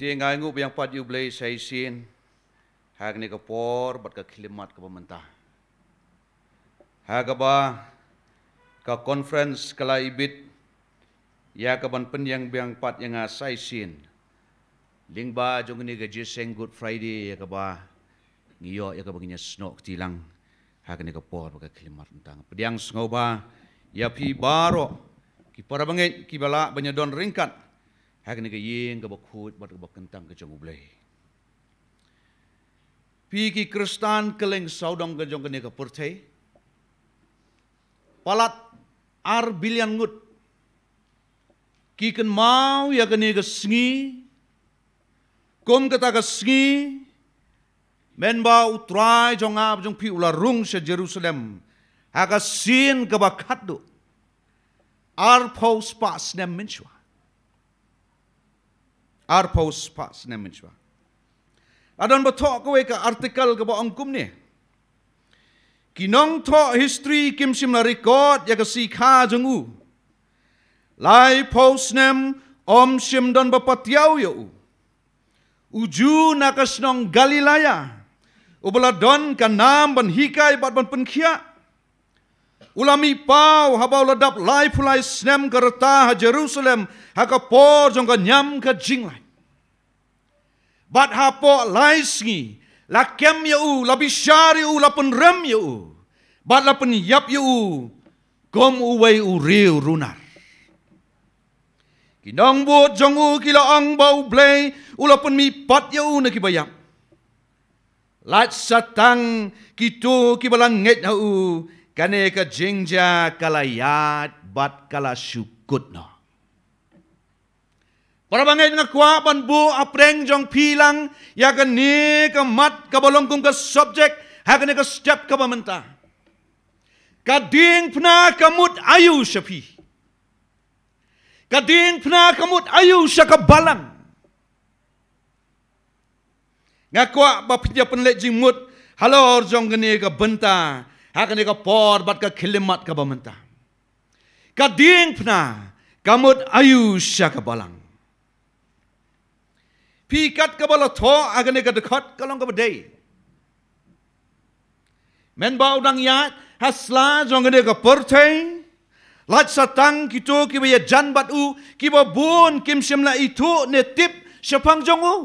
Tinggal ngup yang pat you beli saya sin. Hak ni kepor bat ke kelimat ke pemerintah. Hak apa? Ke conference kala ibit. Ya ke ban pen yang biang pat yang asai ah, sin. Ling ba jong ni gaji seng good friday ya ke ba. Ngiyo ya ke baginya snok ketilang. Hak ni kepor bat ke kelimat tentang. Pediang sengau Ya pi baro. Kipara bangit kibala banyak don ringkat. ฮกนี่ก็ยิงก็บอกคูดบัดก็บอกกันตังก็จงอุเบยพี่กีคริสตานเคลงสาวดองก็จงกันนี่ก็ปุ่นเทพลัดอาร์บิลียนงุดกีกันมาวยากันนี่ก็สงีกรมกตาก็สงีแมนบ่าวตรายจงอาบจงพี่อุลารุงเชเยรูซาเล็มฮักก็สินก็บักขัดดูอาร์พาวสปาสเนมมินชัว ar paus pa snemich ba adon ba talk away ka article ka ba angkum ni kinong tho history kim sim la record ya ka si kha jungu lai paus nem om sim don ba ya u. uju nakasnong galilaya ubala don ka nam ban hikai bat ban pun Ulami pau habau ledap lai pulai senem kereta ha Jerusalem ha ke por jong ke nyam ke jing lai. Bat ha po lai singi la kem ya u la bisari u la pen rem ya u. Bat la pen yap ya u gom u wei u riu runar. Kinong buat jong kila ang bau blei u la pen mi pat ya u na kibayam. Lat satang kitu kibalang ngek Kane ka jingja kala yat bat kala syukut no. Para bangai dengan kwa ban bu apreng jong pilang ya ka ni ka mat ka bolongkung ka subject ha ka ni ka step ka bamenta. Ka ding pna ka mut ayu syapi. Ka ding pna ka mut ayu syaka balang. Ngakwa bapinya penlek jingmut halor jong gani ka bentang. Hak ni ke por bat ke kelimat ke bementa. Ka ding pna kamut ayu sya ke balang. Pikat ke bala tho agan ni ke dekat kalong ke berday. Men ba udang yat hasla jong ni ke pertai. Lat satang kito ki be jan bat u ki ba bun kim simla itu ne tip sepang jong u.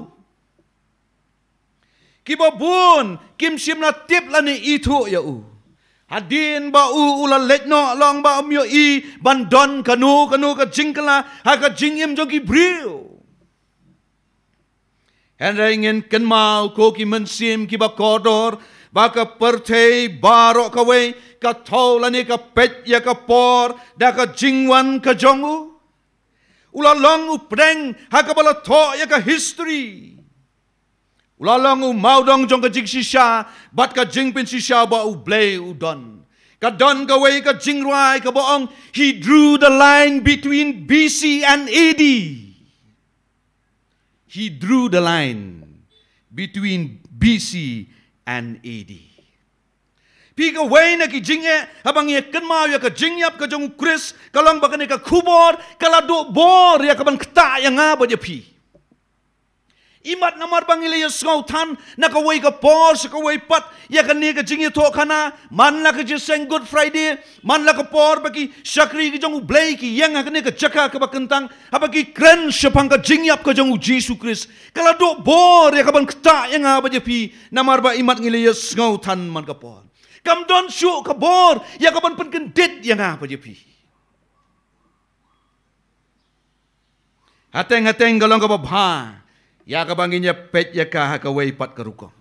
Kibabun kim la tip la lani itu ya u. Hadin bau u ula let no long ba um yo i ban don kanu kanu ka jingkala ha ka jingim jo ki bril. And ingin ken mau ko ki men sim ki ba kodor ba ka perte baro ka we ka tol ani pet ya ka por dah ka jingwan ka jongu. Ula long u preng ha ka bala to ya ka history. Ulalang u mau dong jong ke jing sisha, bat ke jing pin sisha ba u blay u don. Ka don ka way ka jing rai ka boong, he drew the line between BC and AD. He drew the line between BC and AD. Pi ka wei na ki jing e, habang ye ken mau ya ka jing yap ka jong kris, kalang bakane ka kubor, kaladuk bor ya ka ban kta yang apa je pi. Imat mat namar bangi le yesu ngau tan na ka wei ka pos ka wei pat ya ka ni ka jingi tho khana man la ka je good friday man la ka por ba ki shakri ki jong blai ki yang ka ni ka chaka ka ba kentang ha ba ki kren shapang ka jingi ap ka jong jesu christ kala do bor ya ka ban kta ya nga ba je pi namar ba i mat ngi le yesu ngau tan man ka por kam don shu ka bor ya ka ban pen ken dit ya nga ba je pi Hateng-hateng galong ka ba Ya ka banginya pet ya ka ha ka wei pat ka ruko.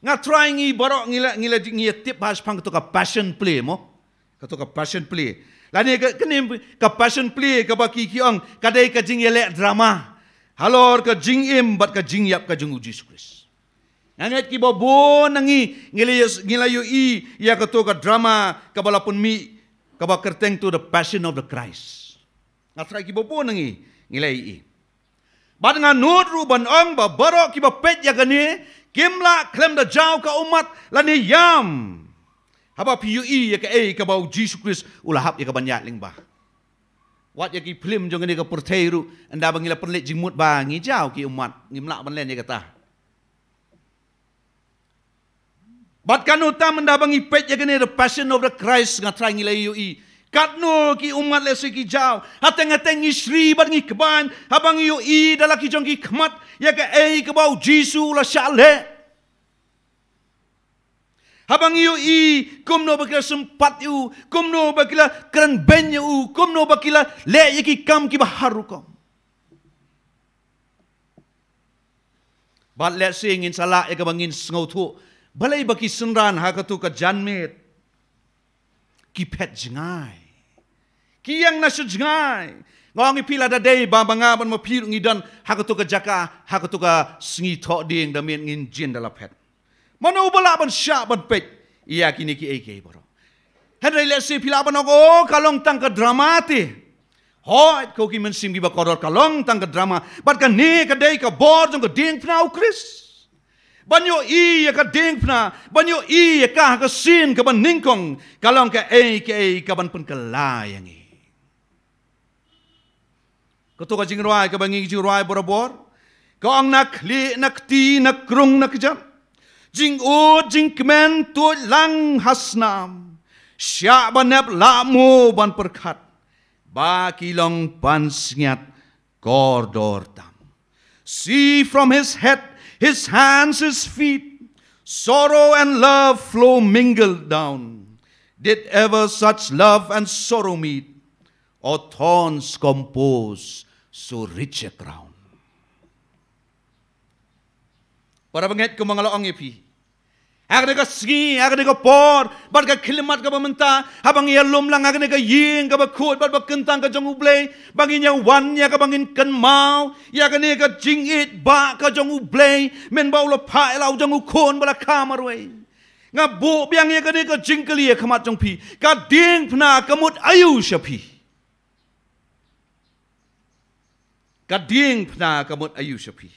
Nga try ngi baro ngila ngila ngi tip has pang to ka passion play mo. Ka to ka passion play. La ni ka kene ka passion play ka ba ki kiong ka dei ka jing ele drama. Halor ka jing im bat ka jing yap ka jing uji sukris. Nga ngit ki bo bo nangi ngila yu, ngila yu i ya ka to ka drama ka balapun mi ka ba kerteng to the passion of the Christ. Nga try ki bo bo nangi ngila i. i. Badengan nut ruban ang ba barok ki ba pet ya gani kimla klem da jau ka umat la ni yam. Haba piu i e ya ka e ka bau Jesu Kris ulah hap ya ka banyak ling ba. Wat ya ki plim jong ni ka perteiru anda bangila perlet jingmut ba ngi jau ki umat ngimla ban len ya kata. Bat kan utam anda bangi pet ya gani the passion of the Christ ngatrangi la yu i. E. Katno ki umat lesu ki jau. Hateng hateng isri bad ngi keban. Habang yu i dalam ki jong ki kemat. Ya ke ei kebau jisu la syale. Habang yu i kum bakila sempat yu. kumno no bakila keren ben yu. Kum no bakila le ya ki kam ki baharu kom. Bat lesu ingin salah, ya ke kebangin sengau Balai bagi senran hakatu ke janmet. Kipet jengai. Kiang na siya jingay. Ngayong ipila da day, babangaban mo piro dan hakato ka jaka, hakato ka sngi to ding damin ngin jin dalapet. Manubala ban siya ban pek, iya kini ki ege baro. Henry Lesi pila ban ako, oh, kalong tangka dramati. Hoi, kau ki mensim ki bakoror kalong tangka drama, bat ka ne ka day ka bor, jong ding pina u kris. Banyo iya ka ding pina, banyo iya ka ya ha ka sin ka ban ningkong, kalong ka ege ka ban pun kelayangi. Kau Ketua jing ruai kau bangi jing ruai borobor. Kau ang nak li nak ti nak krong, nak jam. Jing o jing men tu lang hasnam. Syak banep lamu ban perkat. Ba kilong ban singat gordor tam. See from his head, his hands, his feet. Sorrow and love flow mingled down. Did ever such love and sorrow meet? Or thorns compose so rich a crown. Para banget ko mga loong ipi. Aga nega sgi, aga nega por, bar ka kilimat ka bamenta, habang iya lum lang aga nega ying ka bakut, bar bakentang ka jong uble, bang inya wan ya ka bangin ken mau, ya ka nega jing it ba ka jong uble, men bau lo pa ela u jong ukon bala kamar we. Nga bo biang ya ka nega jing kali ya e kamat jong pi, ka ding pna kamut ayu shapi. pi. กระดิ่งพนากมดอายุชพี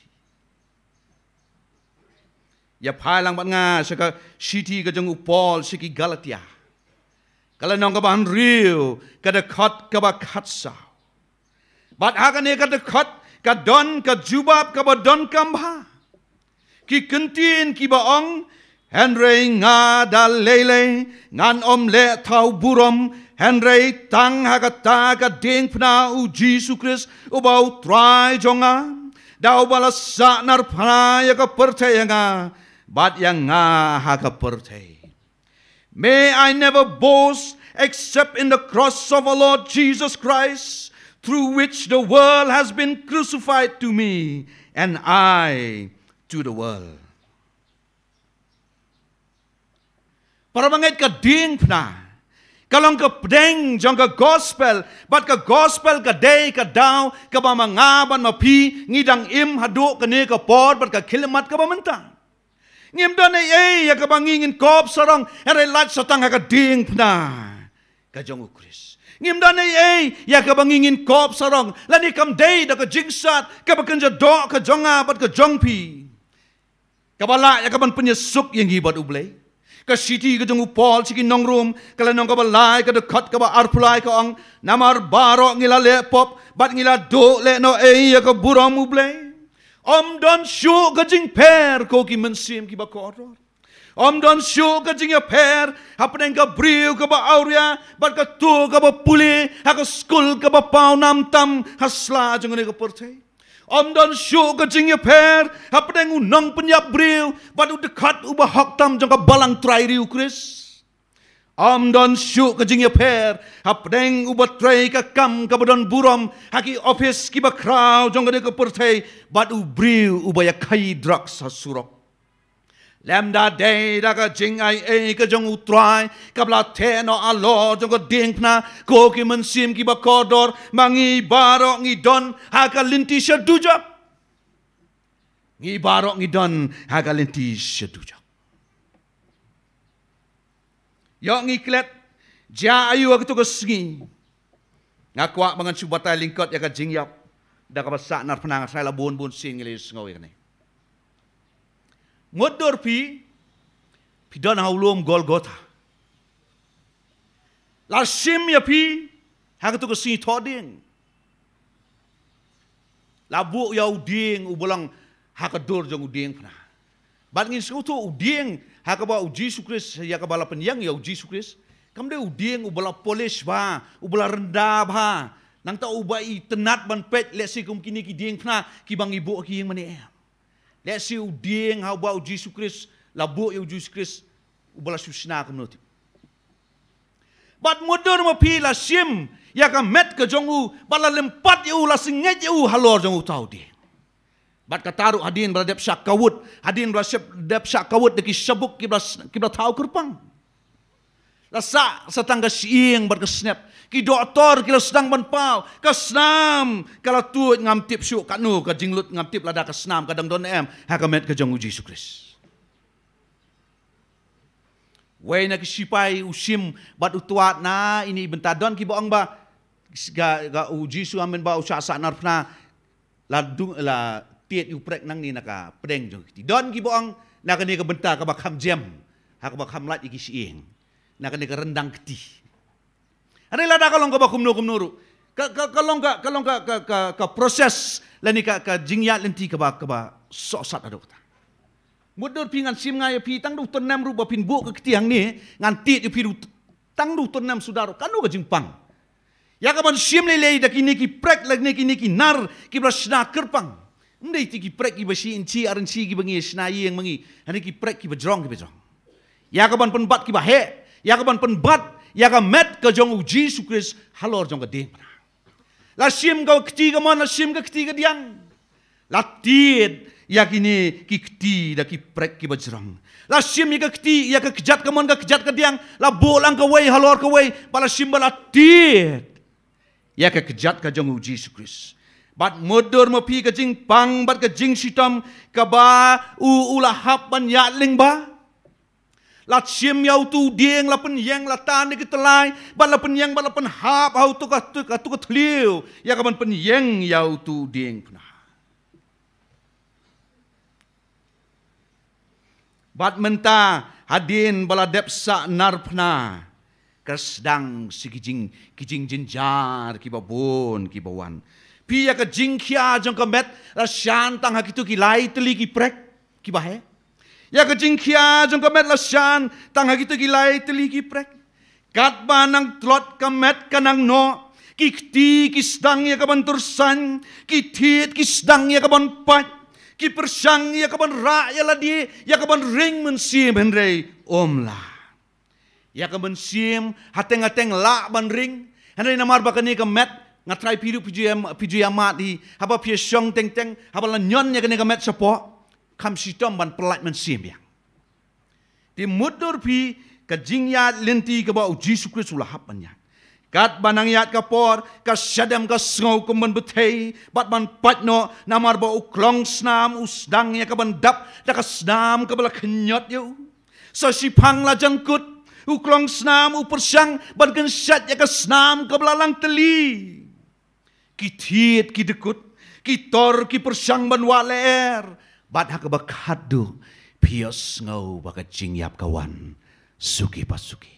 อย่าพายลังบังงาสกชิทีกจงอุปอลสกิกาลติยากลนองกบันริวกระคดกบขัดสาวบัดอากันเอกระคดกระดอนกระจูบับกระบดอนกัมบากิกันตีนกิบองเฮนรีงาดาเลเลง n นออมเล e thau b u r ม henrei tang hagata ka ding pna u Jesus Christ ubau try jonga dau bala sa nar phana ya ka perthe yanga bat yanga ha ka may i never boast except in the cross of our Lord Jesus Christ through which the world has been crucified to me and I to the world. Para mangait ka ding pna. Kalau engkau pedeng jangka gospel, but ke gospel ke day ke daw, ke ba mengaban ma pi, ngidang im haduk ke ni ke por, but ke kilimat ke ba mentang. Ngim dana ei, eh, ya ke ba ngingin kop sarong, erai lat sotang ha ke ding pna, ke jangku kris. Ngim dana ei, eh, ya ke ba ngingin kop sarong, lani kam day da ke jingsat, ke ba kenja dok ke jonga, but ke jong pi. Kabala, ya ke ba penyesuk yang ibat ublei ke siti ke jengu pol siki nong rum kala nong ka balai ka dekat ka arpulai ka ang namar baro ngila le pop bat ngila do le no e ya ka buram uble om don shu ka jing per ko ki men sim ki ba ko om don shu ka jing ya ha pair, apne ka briu ka ba aurya, bat ka tu ka ba puli ha ka skul ka ba pau nam tam hasla jengu ne ka porthei Om don syuk ke jing ye per. Apa yang unang penyap bril. Padu dekat ubah hak tam jangka balang terai riu kris. Om don syuk ke jing ye per. Apa yang ubah terai ke kam ke badan buram. Haki office kiba kraw jangka dia ke pertai. Padu bril ubah ya kai drak sasurok lambda day da ka jing ai a ka jong u try ka bla te no a lo jong ko ding na ko ki men sim ki ba kodor mangi baro ngi don ha ka linti shadu ja ngi baro ngi don ha ka linti shadu ja yo ngi klet ja ayu ka to ka sngi nga kwa mangan subata lingkot ya ka jing yap da ka sa nar phana sa la bun bun sing ngi le sngoi ka ni ngodor pi pi don haulom golgotha la shim ya pi hak tu ko si to ding la bu ya uding ding u bolang ha ka dor jong u pna ban ngin su to u ding ba u jisu kris ya ka bala pen ya u jisu kris kam de u u bala polish ba u bala renda ba nang ta u ba i tenat ban pet le si kum kini ki ding pna ki bang ibu ki yang mane em Let's say udieng how about Jesus Christ labu yo Jesus Christ ubala su sina kunoti. But modern mo pi la sim ya ka met ka jongu bala lempat yo la singet yo halor jongu tau di. Bat kataru hadin bala dep kawut hadin bala dep syak kawut deki sebuk kibla kibla tau kerpang. Rasa setang ke siing berkesnep. Ki doktor kila sedang menpau. Ke Kalau tu ngamtip syuk kat nu. kajing lut ngamtip lada ha, ke Kadang don em. Hakamet ke jang uji sukris. Wai nak kisipai usim bat utuat na ini bentadon ki boang ba ga ga uji su amen ba usah sa narfna ladung la tiet uprek nang ni naka preng jo ti don ki boang nak ni ke benta ke bakam jam hak bakam lat iki siing nak ni kerendang keti. Ada lada kalau engkau bakum nurum nuru. Kalau engkau kalau engkau proses lani ka ka jingya lenti ka ba ka ba sosat ado kata. Mudur pingan sim ngaya pi tang du tenam rupa pin bu ke keti hang ni nganti ju pi du tang du tenam sudaro kanu ke jingpang. Ya ka ban sim le da ki ki prek lag ni ki nar ki bra sna kerpang. Mudai ti ki prek ki basi inci arinci ki bengi sna yang mengi. Hani ki prek ki bejrong ki bejrong. Ya ka penbat ki ba yakaban pun bat yaka met ke jong Jesus Christ halor jong de lah, mana la sim ga kti ga mana sim ga kti ga diang la tit yakini ki kti da ki prek ki bajrang la sim ga ya kti ya ke kejat ga mana kejat ga diang la bolang ke wei halor ke wei pala sim ba la Ya ke kejat ga jong Jesus Christ Bat mudur mepi ke jing pang, bat ke jing sitam, ke ba u ulah hap ban yakling ba. La chim yau tu dieng la pen yang la tan ni kita lai ban la pen yang ban la pen hap au tu ka tu ka tu ka thliu ya ka ban pen yang yau tu dieng pna Bat menta hadin bala depsa narpna kersdang sikijing kijing jinjar kibabun kibawan pia ya ka jingkhia jong ka met la shan tang ha kitu ki lai tli ki prek kibahe. bahe Ya ke jingkia jong ke met lasan tang ha gitu gilai teli ki prek. Kat banang tlot ke met kanang no. Ki kti ki sdang ya ke ban tursan. Ki tit ki sdang ya ke ban pat. Ki persang ya ke ban ra ya, ya la Ya ke ban ring men siem henrei om lah. Ya ke ban siem hateng hateng la ban ring. Henrei namar bakani ke met. Ngatrai piru piju yamati. Haba piyesyong teng teng. Haba lanyon ya ke ni ke met sepok. คำสิจอมบันปลายมันเสียมยังที่มุดดูพีกับจิงยาเลนตีกับว่าอุจิสุคริสุลหับมันยังกัดบันังยาดกับปอร์กับชัดเดมกับสงอุกมันบุเทยบัดมันปัดโนนามารบอุคลองสนามอุสดังยากับบันดับดักสนามกับละขยอดอยู่สอชิพังละจังกุดอุคลองสนามอุปชังบันกันชัดยากับสนามกับละลังตลีกิทีดกิดกุดกิตอร์กิปชังบันวาเลอร์ bat hak bakhadu pios ngau baka jingyap kawan suki suki.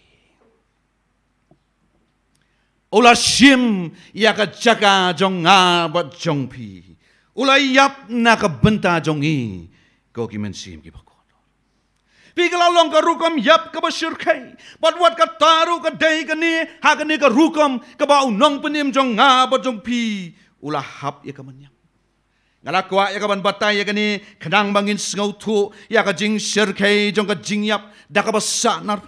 ula shim ya ka jaka jong nga bat jong pi ula yap na ka benta jong i go ki men shim ki bakodo long ka rukam yap ka ba shirkai, but what taru ka day ka ni, ha ka ni ka rukam ka ba nong penim jong ngah ba jong pi, ula hap ya ka nga kwa ya ka ban bata ya ni khadang bangin sngau thu ya ka jing jong ka yap da ka sa nar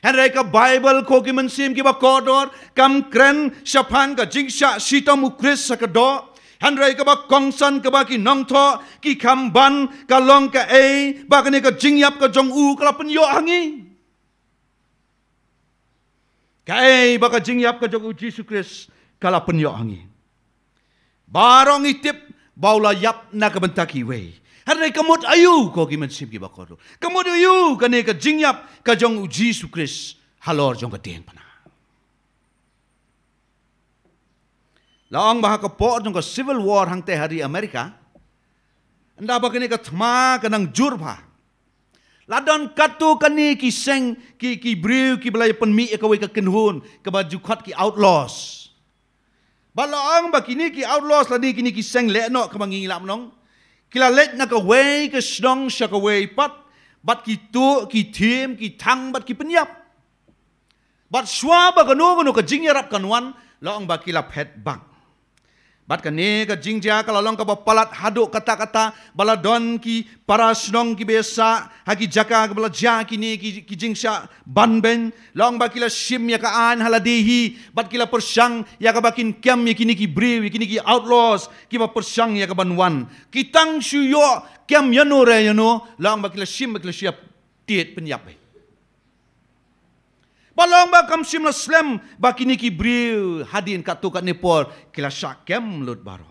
ka bible ko ki man sim ki ba kodor kam kren shapan ka jing sha sita mu kris sa ka do ka ba kongsan ka ba ki nong tho ki kham ban ka long ka e ba ka ka jing yap ka jong u kala pun yo angi ka e ba ka jing yap ka jong u jesus kris kala la pun yo angi barong itip baula yap na ka banta ki we har nei kamot ayu ko ki men sim ki ba koru ayu ka ne ka jing yap ka jong jesus christ halor jong ka ten pana long ba ka po jong ka civil war hang te hari Amerika, anda ba ka ne thma ka nang jur ba ladon katu ka ne ki seng ki ki brew ki blai pon mi e ka we ka kenhun ka ba ju khat ki outlaws Balaang ba kini ki outlaws la di kini ki seng le no ka mangi lam nong. Kila let na ka way ka shnong sha ka way pat. Bat ki tu ki tim ki thang bat ki penyap. Bat swa ba ka no ka jing yarap kan wan. Laang ba kila pet bang. Bat ka ne ka jing jia ka lalong ka ba palat hado kata kata bala don ki para snong ki besa haki jaka ka bala jah ki ne ki, ki jing sha ban ben long baki la shim ya ka an haladehi, dehi bat kila persang ya ka bakin kem ya kini ki brew ya kini ki outlaws ki ba persang ya ka ban wan kitang shu yo kem yanu re yanu long baki la shim baki la shiap tiet penyap Palong ba kam simla slam ba kini ki bril hadin kat tu kat Nepal kila syakem lut baro.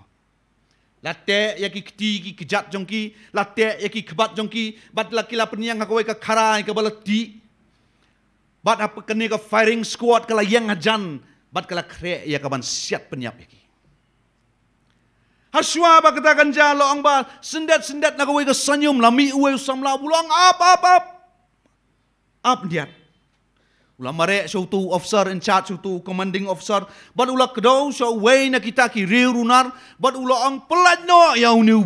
Latte yaki ki kti ki kejat jongki, latte yaki ki kebat jongki, bat la kila peniang ka kawai ka khara ni ka bala Bat apa kene ka firing squad kala yang hajan, bat kala kre ya ka ban siat peniap yaki. ki. Haswa ba kata ganja lo ang ba sendet-sendet na kawai ka sanyum lami uwe usam la bulang ap ap ap. Ap diat. Ula mare show tu officer in charge so tu commanding officer but ula kedau so way na kita ki riu runar but ula ang pelat no ya uniu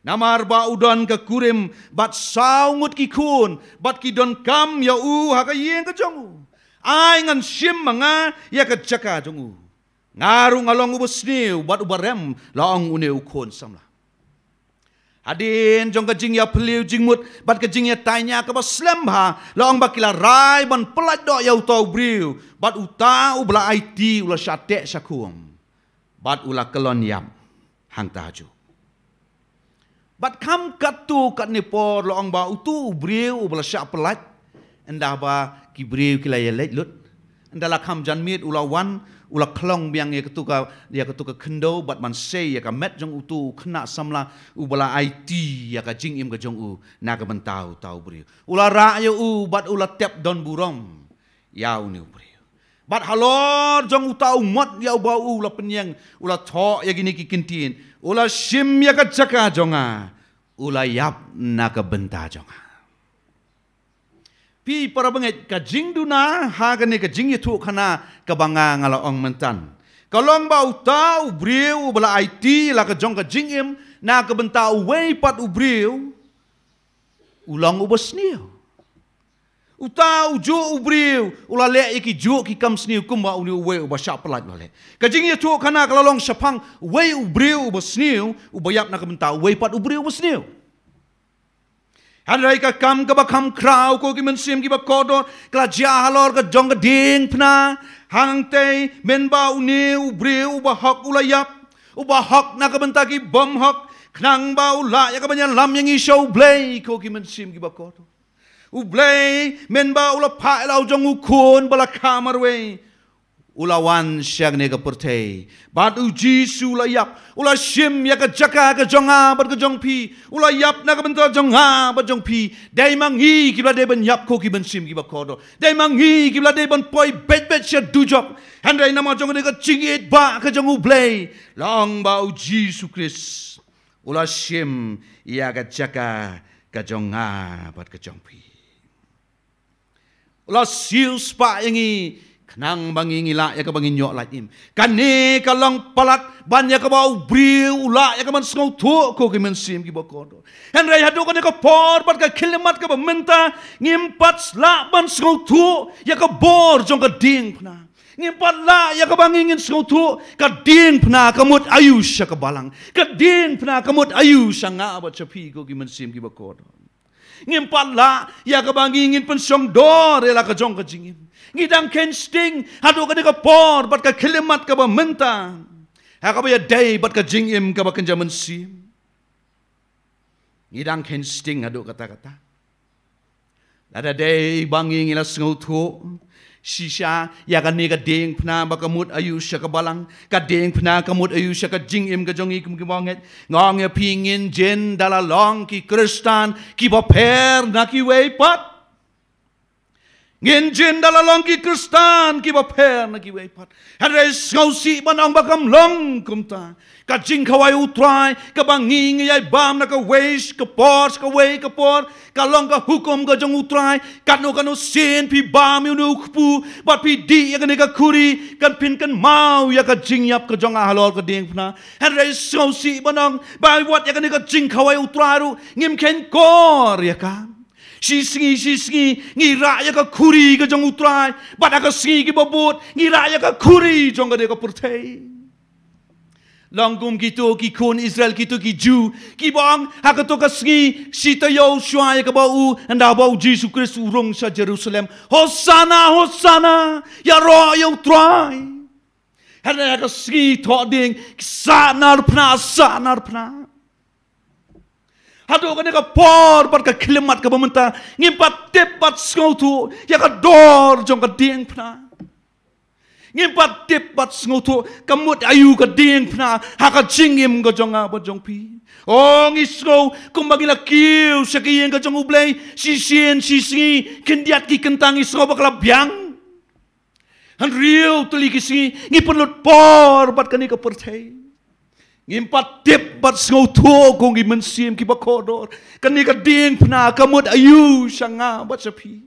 namar ba udon ke kurim but saungut ki kun but ki don kam ya u ha ka ke jong ai ngan sim manga ya ke jaka jong u ngaru ngalong u but u barem laong uniu kun samlah Adin jong ke jing ya peliu jing mut bat ke jing ya tanya ke bas lemba long bakila rai ban pelat dok ya utau briu bat uta u bla it u la syate syakum bat ula kelon yam hang tahaju bat kam katu kat nepor long ba utu briu u bla syak pelat endah ba ki briu kila ya lut dalam kam janmit ula wan ula kelong biang ya ketuka dia ketuka kendo bat man se ya ka met jong utu kena samla u bala it ya ka jing im ka jong u na ka ben tau tau bri ula ra ya u bat ula tep don burong ya uni bri bat halor jong utau mot ya u bau ula penyang ula tho ya gini ki kintin ula shim ya ka chaka jonga ula yap na ka benta jonga พี่ปรบังเอกจิงดูนะหากันเนกจิงยทุขนากบังางละองมันจันก็ลองเบาต้าอุบริวบลาไอทีละกจงกจิงเอ็มนากบันตาอุเวปัดอุบริวอุลองอุบสเนียวอุตาอุจอุบริวอุลาเลอีกจูกิคำสเนียวคุมบ่าอุนิอุเวอุบชาปลัดละเลกจิงยทุขนากลองชพังเวอุบริวอุบสเนียวอุบยับนากบันตาอุเวปัดอุบริวอุบสเนียวฮันไรก็คำก็บักคำคราวกูกิมันเสียมกิบักโคดอนกลาจาฮัลอร์ก็จงกระดิ่งพนาหังเตยเมนบ่าวเนิวบริวบะฮอกอุลายับอุบะฮอกนักบันตากิบอมฮอกขนังบ่าวลายก็บันยันลำยังอีชาวเบลย์กูกิมันเสียมกิบักโคดอนอุเบลย์เมนบ่าวละพายเราจงอุคุนบลักคามารเว ulawan siang nega pertei. Batu Jisu la yap, ula sim ya, ya, ya ke jaka ke jonga bat ke jong pi, ula yap na ke bentar jonga bat jong pi. Dai mang kibla dai ben yap ko kiben shim kibak kodo. Dai mangi kibla dai ben poi bet bet shia du jok. nama jong nega cingit ba ke jong ublei. Long bau Jisu Kris, ula sim ya ke jaka ke jonga bat ke jong pi. Ula sil spa ingi, Kenang bangi ngila ya ke bangi nyok lajim. Kani kalang palat banyak ya ke bau bri ula ya ke man sengau tuk ko ke men sim ki bakodo. Hen raya hadu ya ke por bat ke kilimat ke bementa ngimpat selak ban sengau tuk ya ke bor jong ke ding pernah. Ngimpat lah, ya ke bangi ngin sengau tu, ke ding pernah kemut ayu sya ke balang. Ke ding pernah kemut ayu sya ngak bat cepi ko ke men sim ki bakodo ngin pala ya ka bangi ngin pen song do re ya la ka jong ka jing ngi dang ken sting ha ka ka por bat ka kelimat ka ba menta ha ka ba ya day bat ka jing ka ba ken jamun si ngi dang ken sting ha kata kata ada day bangi ngi la sngau thu Shisha, ya ka ne ka deng pna ba ka mut ayu shaka balang, ka deng pna ka mut ayu shaka jing im ka jong i kum ki wonget, ngong ya ping in jen dala long ki kristan, ki ba per na ki wei pat. Ngin jin dala longki kristan ki bapher na ki weipat. Hadre sgau si ban ang bakam long kum ta. Ka jing kawai utrai, ka bang ngin ngay bam na ka weish, ka pors, ka wei, ka por. Ka long ka hukum ka jang utrai, ka no ka no sin pi bam yun na ukpu. Bat pi di ya ka ni ka kuri, kan pin kan mau ya ka jing yap ka jang ahalol ka ding pna. Hadre sgau si ban ang, bai wat ya ka ni ka jing kawai utrai ru, ngim ken kor ya kan si singi si singi ngi raya ka kuri ka jong utrai ba da ka singi ki bobot ngi raya ka kuri jong ka de ka purthei longum ki kon israel ki to ki ju ki bong ha to ka singi si to yo shwai ka bau, u nda ba u jesus christ u sa jerusalem hosana hosana ya ro ya utrai ha na ka singi to ding sa na pna sa pna ada orang yang kapor pada kelemat ke pemerintah. tepat sengau tu. Yang ke dor jong ke dieng pernah. Ngimpat tepat sengau tu. Kemut ayu ke dieng pernah. Haka jingim ke jong apa jong pi. Oh ngi sengau. Kumbagi lah kiu. Seki yang ke jong ublei. Sisien sisingi. Kendiat ki kentangi sengau bakal biang. Han riu tuli kisingi. Ngi perlut por pada kani kepercayaan. Ngimpat tip bat sengau tua kong imen siem ki bakodor. Kani ka ding pna kamut ayu sanga bat sepi.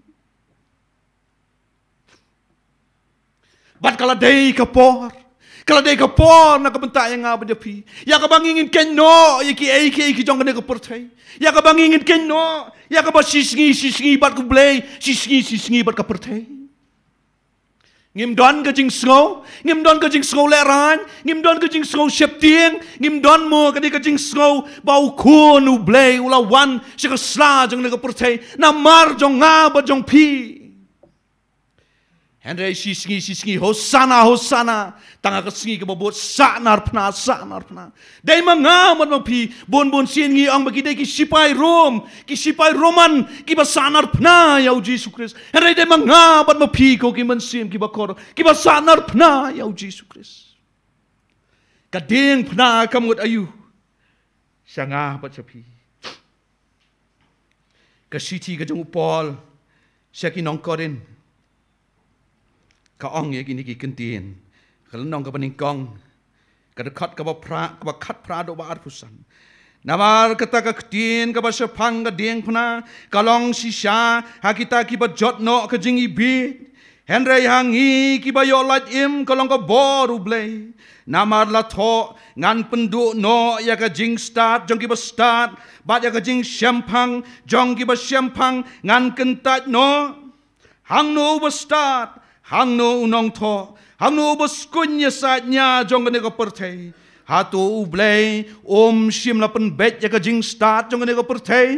Bat kala day ka por. Kala day ka por na kabenta yang nga bat sepi. Ya ka bang ingin ken no ya ki ay ki ki jong kani ka pertay. Ya ka bang ingin ken no ya ka ba sisngi sisngi bat ka blay. Sisngi sisngi bat ka pertay nghiêm don cái chính sâu nghiêm đoán cái chính sâu lẽ ra nghiêm đoán cái chính sâu xếp tiếng nghiêm đoán mua cái đi cái chính sâu bao khua nụ bề u wan sẽ có sa trong này có phật thầy mar jong nga bờ trong phi Andrei si singi si singi hosana hosana tangga kesingi singi ke bobot sanar pna sanar pna dai mangamat mang pi bon bon sin ang bagi dai ki rom kisipai roman ki ba sanar pna ya u jesus christ andrei dai mangamat mang pi ko sim ki kor ki ba sanar pna ya u jesus kadeng pna kamut ayu sanga pat sapi ka siti ka jung paul sekinong korin ข้าอ้องเอกินที่กินเตียนข้าลนองกับนิงกองกระคัดกับพระกับคัดพระดอบาอัดพุสันนาวาร์กตะกักเตียนกับเชพังกับเดียงพนากะลองชิชาหากิตากิบจดนอกกับจิงอีบีดเฮนเรยังอีกิบยอลัดอิมกะลองกับบอรูเบลนามาร์ละทองานปนดูนอยากะจิงสตาร์จงกิบสตาร์บาดยากะจิงเชมพังจงกิบเชมพังงานกันตัดนอหังโนบสตาร์ hang no unong tho hang no bos kunya sa nya jong ne go perthei hatu ublei om shim la pen bet ya ka jing start jong ne go perthei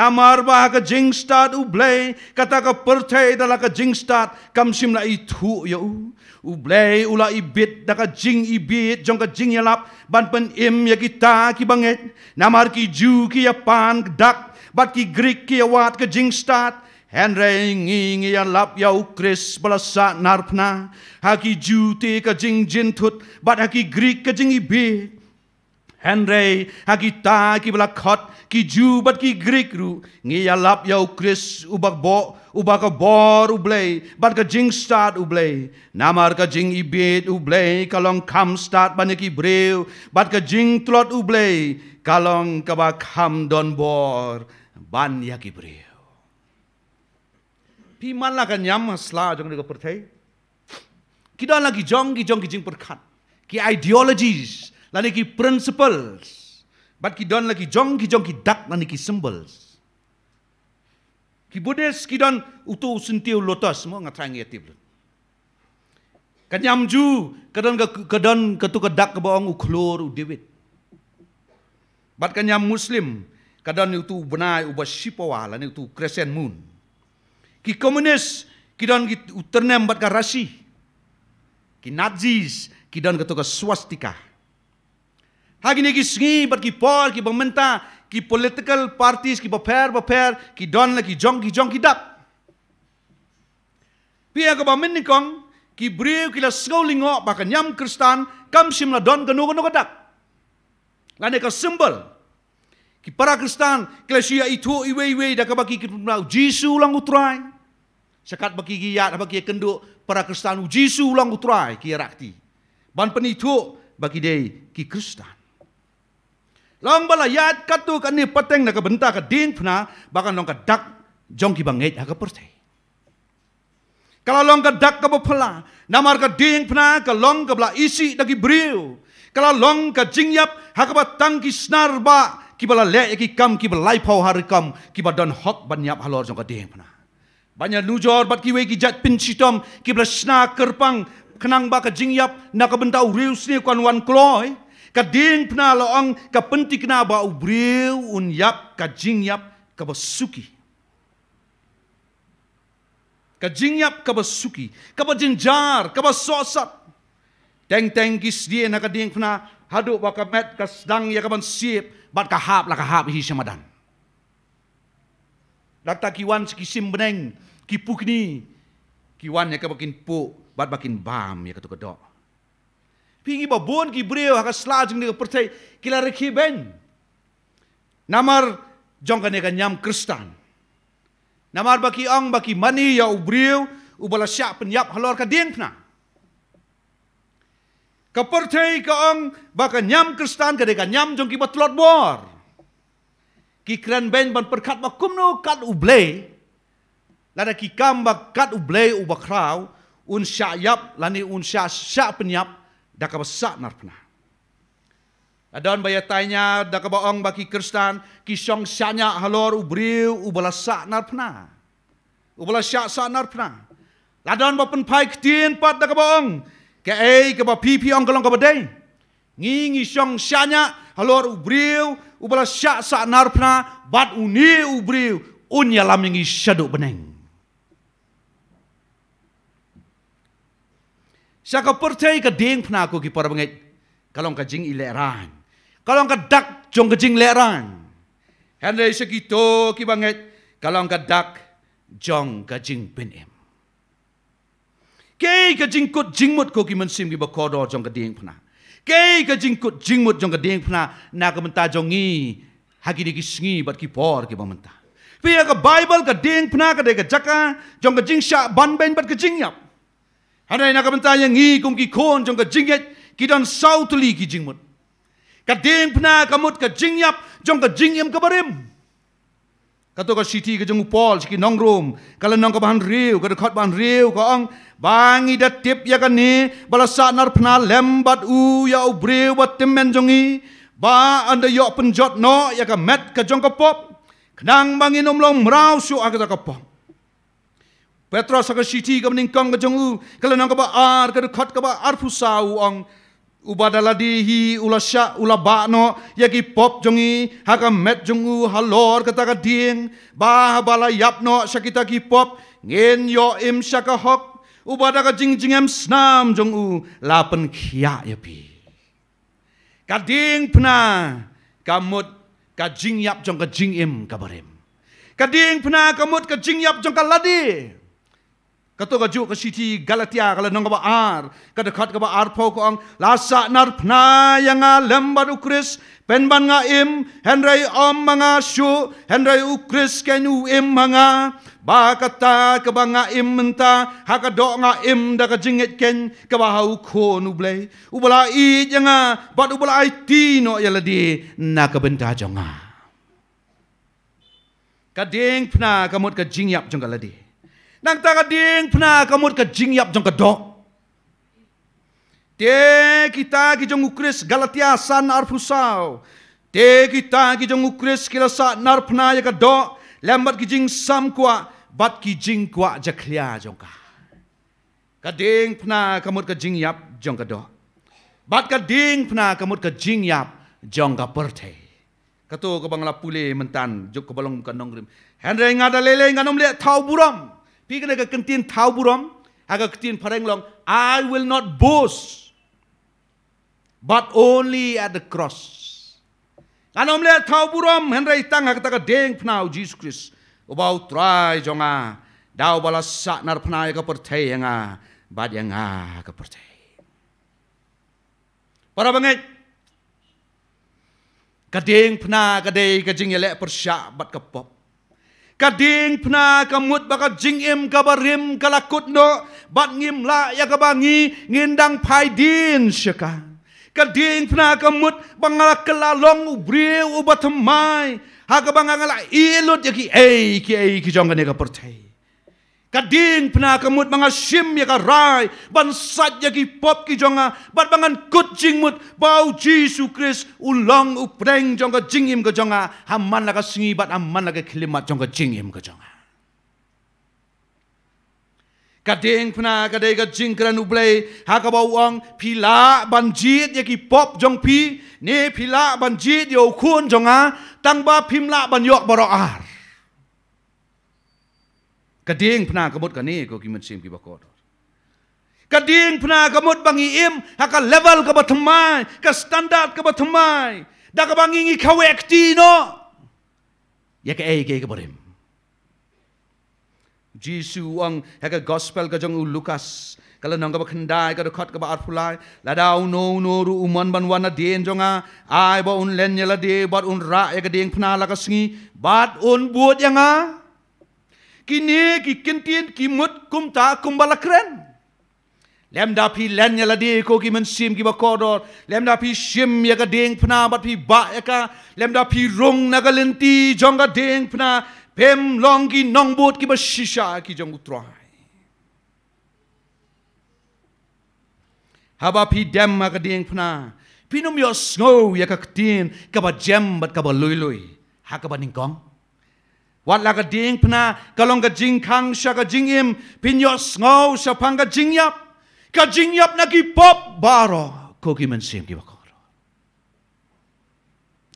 namar ba ka jing start ublei kata ka perthei da la ka jing start kam shim la i thu yo u ublei ula i bit da ka jing i bit jong ka jing ya lap ban pen im ya ki ta ki banget namar ki ju ki ya pan dak bat ki greek ki ya wat ka jing start Henry, ingi yang lap yau kris belasa narpna haki jute kajing jintut bat haki Greek kajing ibe Henry haki ta ki belakot ki ju bat ki Greek ru ngi yalap yau kris ubak bo ubak ka bor ublei bat ka start ublay. namar ka jing ibet ublei kalong kam start ban ki breu bat ka jing tlot kalong ka kam don bor ban ya ki pi mana kan nyam sla jong ni ko perthai kidan lagi jangki jangki jing perkhan ki ideologies lani ki principles bat ki don lagi jangki jangki jong gi dak lani ki symbols ki budes ki don utu sentiu lotus mo ngatrang ye tiblu kan nyam ju kadon ka kadon ketu ka dak ka baong u klor dewit bat kan nyam muslim kadon utu benai ubah ba sipawa lani utu crescent moon ki komunis ki don ki uternem bat ka rasi ki nazis ki don ketoka swastika hagi ni ki singi bat ki por ki pementa ki political parties ki bapher bapher ki don la ki jong ki jong ki dak pi ago ba ni kong ki brew ki la scrolling op ba kan yam kristan kam sim la don kanu kanu dak la ne ka lah symbol ki para kristan klesia itu iwe iwe dah ka ba ki ki na jisu Sekat bagi giat, bagi kenduk para Kristian. Jisu ulang utrai, kia rakti. Ban penitu bagi dia ki Kristian. Long bala yat katu ka ni peteng na ka benta ka pna bakan long kedak jongki jong ki banget Kalau long kedak dak ka bopala namar ka ding pna ka long ka bla isi dagi briu. Kalau long ka jing yap ha ka batang ki bala le ki kam ki bala lai pau har kam ki ba don hok halor jong ka ding pna. Banyak nujor bat kiwe ki jat pin chitom ki blasna kerpang kenang ba ka jingyap na ka bentau rius ni kwan wan kloy ka ding pna loong ka pentik na ba ubriu un yap ka jingyap ka basuki ka jingyap ka basuki ka ba jinjar ka ba teng teng kis die na ka ding pna hadu ba ka met ka sdang ya ka ban sip bat ka hap la ka hap hi semadan Lakta kiwan sekisim beneng kipuk ni. Kiwan yang kebakin puk, bat bakin bam ya ketuk kedok. Pergi babon ki breo, haka selajeng dia percaya, kila reki ben. Namar jongkan dia nyam kristan. Namar baki ang baki mani ya ubriu, ubala syak penyap halor ka dieng pna. Ka percaya ka ang baka nyam kristan, ka dia nyam jongki batulot bor. Ki kren ben ban perkat bakumno kat ublei, ลาดกิกัมบักัดอุเบอุบคราวอุนชายับลานิอุนชาชาปนยับดักบสะนารพนาลาดอนบายตายนดักบอองบักิคริสตานกิชองชานยฮัลลอร์อุบริวอุบลสะนารพนาอุบลชาสะนารพนาลาดอนบัเป็นภัยขีนปัดดักบองแกเอกับพีพีองกลองกับเดงิงิชองชานยฮัลลอร์อุบริวอุบลชาสะนารพนาบัดอุนีอุบริวอุนยาลามิงิชดุบเนง Siaka percaya ke ding penaku ki para bengit. Kalau ke jing ileran. Kalau ke dak jong ke jing leran. Hendai sekitu ki bengit. Kalau ke dak jong ke jing penim. Kei ke jingkut jingmut kau ki mensim ki bakodo jong ke ding penak. Kei ke jingkut jingmut jong ke ding penak. nak ke mentah jongi. Hagi ni ki sengi bat ki por ki bang mentah. ke Bible ke ding penak ke dek jaka. Jong ke jing syak ban ben bat ke jing yap. Hari ini nak bentar yang ngikum ki kon jong ke jingget kidan sautli ki jingmut. Kadeng pna kamut ke jingyap jong ke jingyem ke barem. Kato ke siti ke jong upol siki nong rom. Kala nong ke bahan riu dekat bahan riu ke ang. Bangi dat tip ya kan ni. Bala sa nar pna lembat u ya ubriu wat temen jongi. Ba anda yok penjod no ya ke met ke jong ke pop. Kenang bangi nom lom rau agak tak pop. Petra saka siti ka mening kong ka jong u. Kala nang ka ba ar ka dukhat ka ba ar fusa u ang. Ubadala dihi ula sya ula ba no. Ya ki pop jong i. Ha ka met jong u ha lor ka ta ka dieng. Ba ha bala yap no sya kita ki pop. Ngen yo im sya ka hok. Ubada ka jing jing em snam jong u. La pen kia ya pi. Ka dieng pna. Ka mut. Ka jing yap jong ka jing im ka barem. Ka dieng pna ka mut ka jing yap jong ka ladieng. Kata ke juk ke siti Galatia kalau nong ba ar kada khat ke ba ar pau ko ang lasa nar phna yang a lembar ukris penban ban nga im henrei om manga shu henrei ukris ken u im manga ba kata ke ba nga im menta ha ka do nga im da ka jinget ken ke ba hau ko nu ble u bla i jang a ba du i ti no ya le di na ka benta jang a ka ding phna ka mot ka jing yap jang ka le di นางตากระดิ่งพนากมุดกระจิงยับจงกระดกเตกิตากิจงอุคริสกาลาติอาสันอาร์ฟุสาวเตกิตากิจงอุคริสกิลาสันนาร์พนายกระดกแลมบัดกิจิงซัมกว่าบัดกิจิงกว่าจะเคลียจงกากระดิ่งพนากมุดกระจิงยับจงกระดกบัดกระดิ่งพนากมุดกระจิงยับจงกระเปิดเทกระตัวกระบังลาปุเลมันตันจุกกระบังกระนองริมแฮนเรงาดาเลเลงกระนมเลทาวบุรม Pikir kena kentin tahu buram, agak kentin parenglong. I will not boast, but only at the cross. Kan om lihat tau buram, hendra itang haga taka deng penau Jesus Christ. Ubau try jonga, dau balas sak nar penau haga percaya nga, bad yang nga haga percaya. Para bangit, kadeng penau kadeng kajing yelek persyak bat kepop kading pna kamut baka jing em kabarim kalakut no bat ngim la ya kabangi ngindang pai din syaka kading pna kamut bangala kala long ubri ubat mai ha kabanga ngala ilut yaki ei ki ei ki jong ne ka pertai kading pna kamut mga shim ya karai ban sat ya pop ki jonga bat bangan kut jing mut bau jisu kris ulang upreng jonga jingim im ka jonga haman laka singi bat haman laka kilimat jonga jingim im ka jonga kading pna kadai ka jing kran ublei ha ka bau ang pila ban jit ya ki pop jong pi ne pila ban jit yo ya khun jonga tang ba phimla ban yok boro ar กระเด้งพนากระมดกันนี่ก็กิมันเซมกิบกอดกระเด้งพนากระมดบางอีเอ็มหากันเลเวลกับบัตมาก็สแตนดาร์ดกับบัตมาดักบางอีงี้เขาเอกตีเนาะยังก็เอกเอกบริมจีซูอังหากันกอสเปลกับจงอุลูคัสกันแล้วน้องก็บขันได้ก็ดูขัดกับอาร์ฟุลายแล้วดาวโนโนรูอุมันบันวานาเดนจงอาไอบ่อุนเลนยาละเดบัดอุนระยังก็เด้งพนาลักษณีบัดอุนบวชยังอา kini ki kentin ki mut kumta kumbala kren lem da pi len ya la de ko ki men sim ki bakodor lem da pi sim ya ga ding pna bat pi ba ya ka lem da pi rong na ga lenti jong ga ding pna pem long ki nong bot ki ba shisha ki jong utro hai haba pi dem ma ya ga ding pna pinum yo snow ya ka ktin ka ba jem bat ka ba loi loi ha ka ba ning kong วัดลากระดิ่งพนากะลงกระจิงคังชะกระจิงอิมพินยอสงาชะพังกระจิงยับกระจิงยับนักกีปบบารอโคกิมันเสียงกีบกอร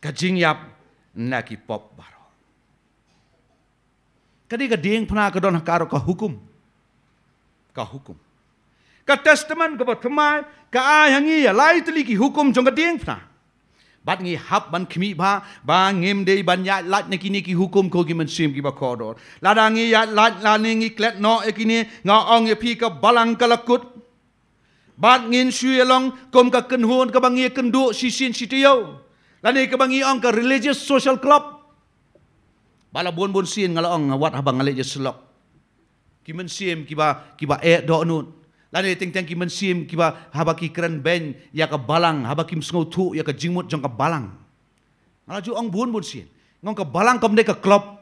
กระจิงยับนักกีปบบารอกระดิกระดิ่งพนากระดอนฮการอกะฮุกุมกะฮุกุมกะเทสเตมันกะบัตทำไมกะอาหยังงี้ไลท์ลีกีฮุกุมจงกระดิ่งพนา bat ngi hap ban khmi ba ba ngem dei ban ya lat ne kini ki hukum ko gi mensim ki ba kodor la da ngi ya lat la ne ngi klet no e kini nga ong e phi ka balang kalakut bat ngin shui e long kom ka ken hon ka bangi e ken du si sin si tiyo la ne ka bangi ong ka religious social club bala bon bon sin ngala ong wat habang ngale je selok ki mensim ki ba ki ba e do nun lain dia teng tengki mensim kiba habaki keren ben ya ke balang habaki sungau tu ya ke jingmut jang ke balang. Malah ju ang bun bun sin. Ngong ke balang kam ke klop.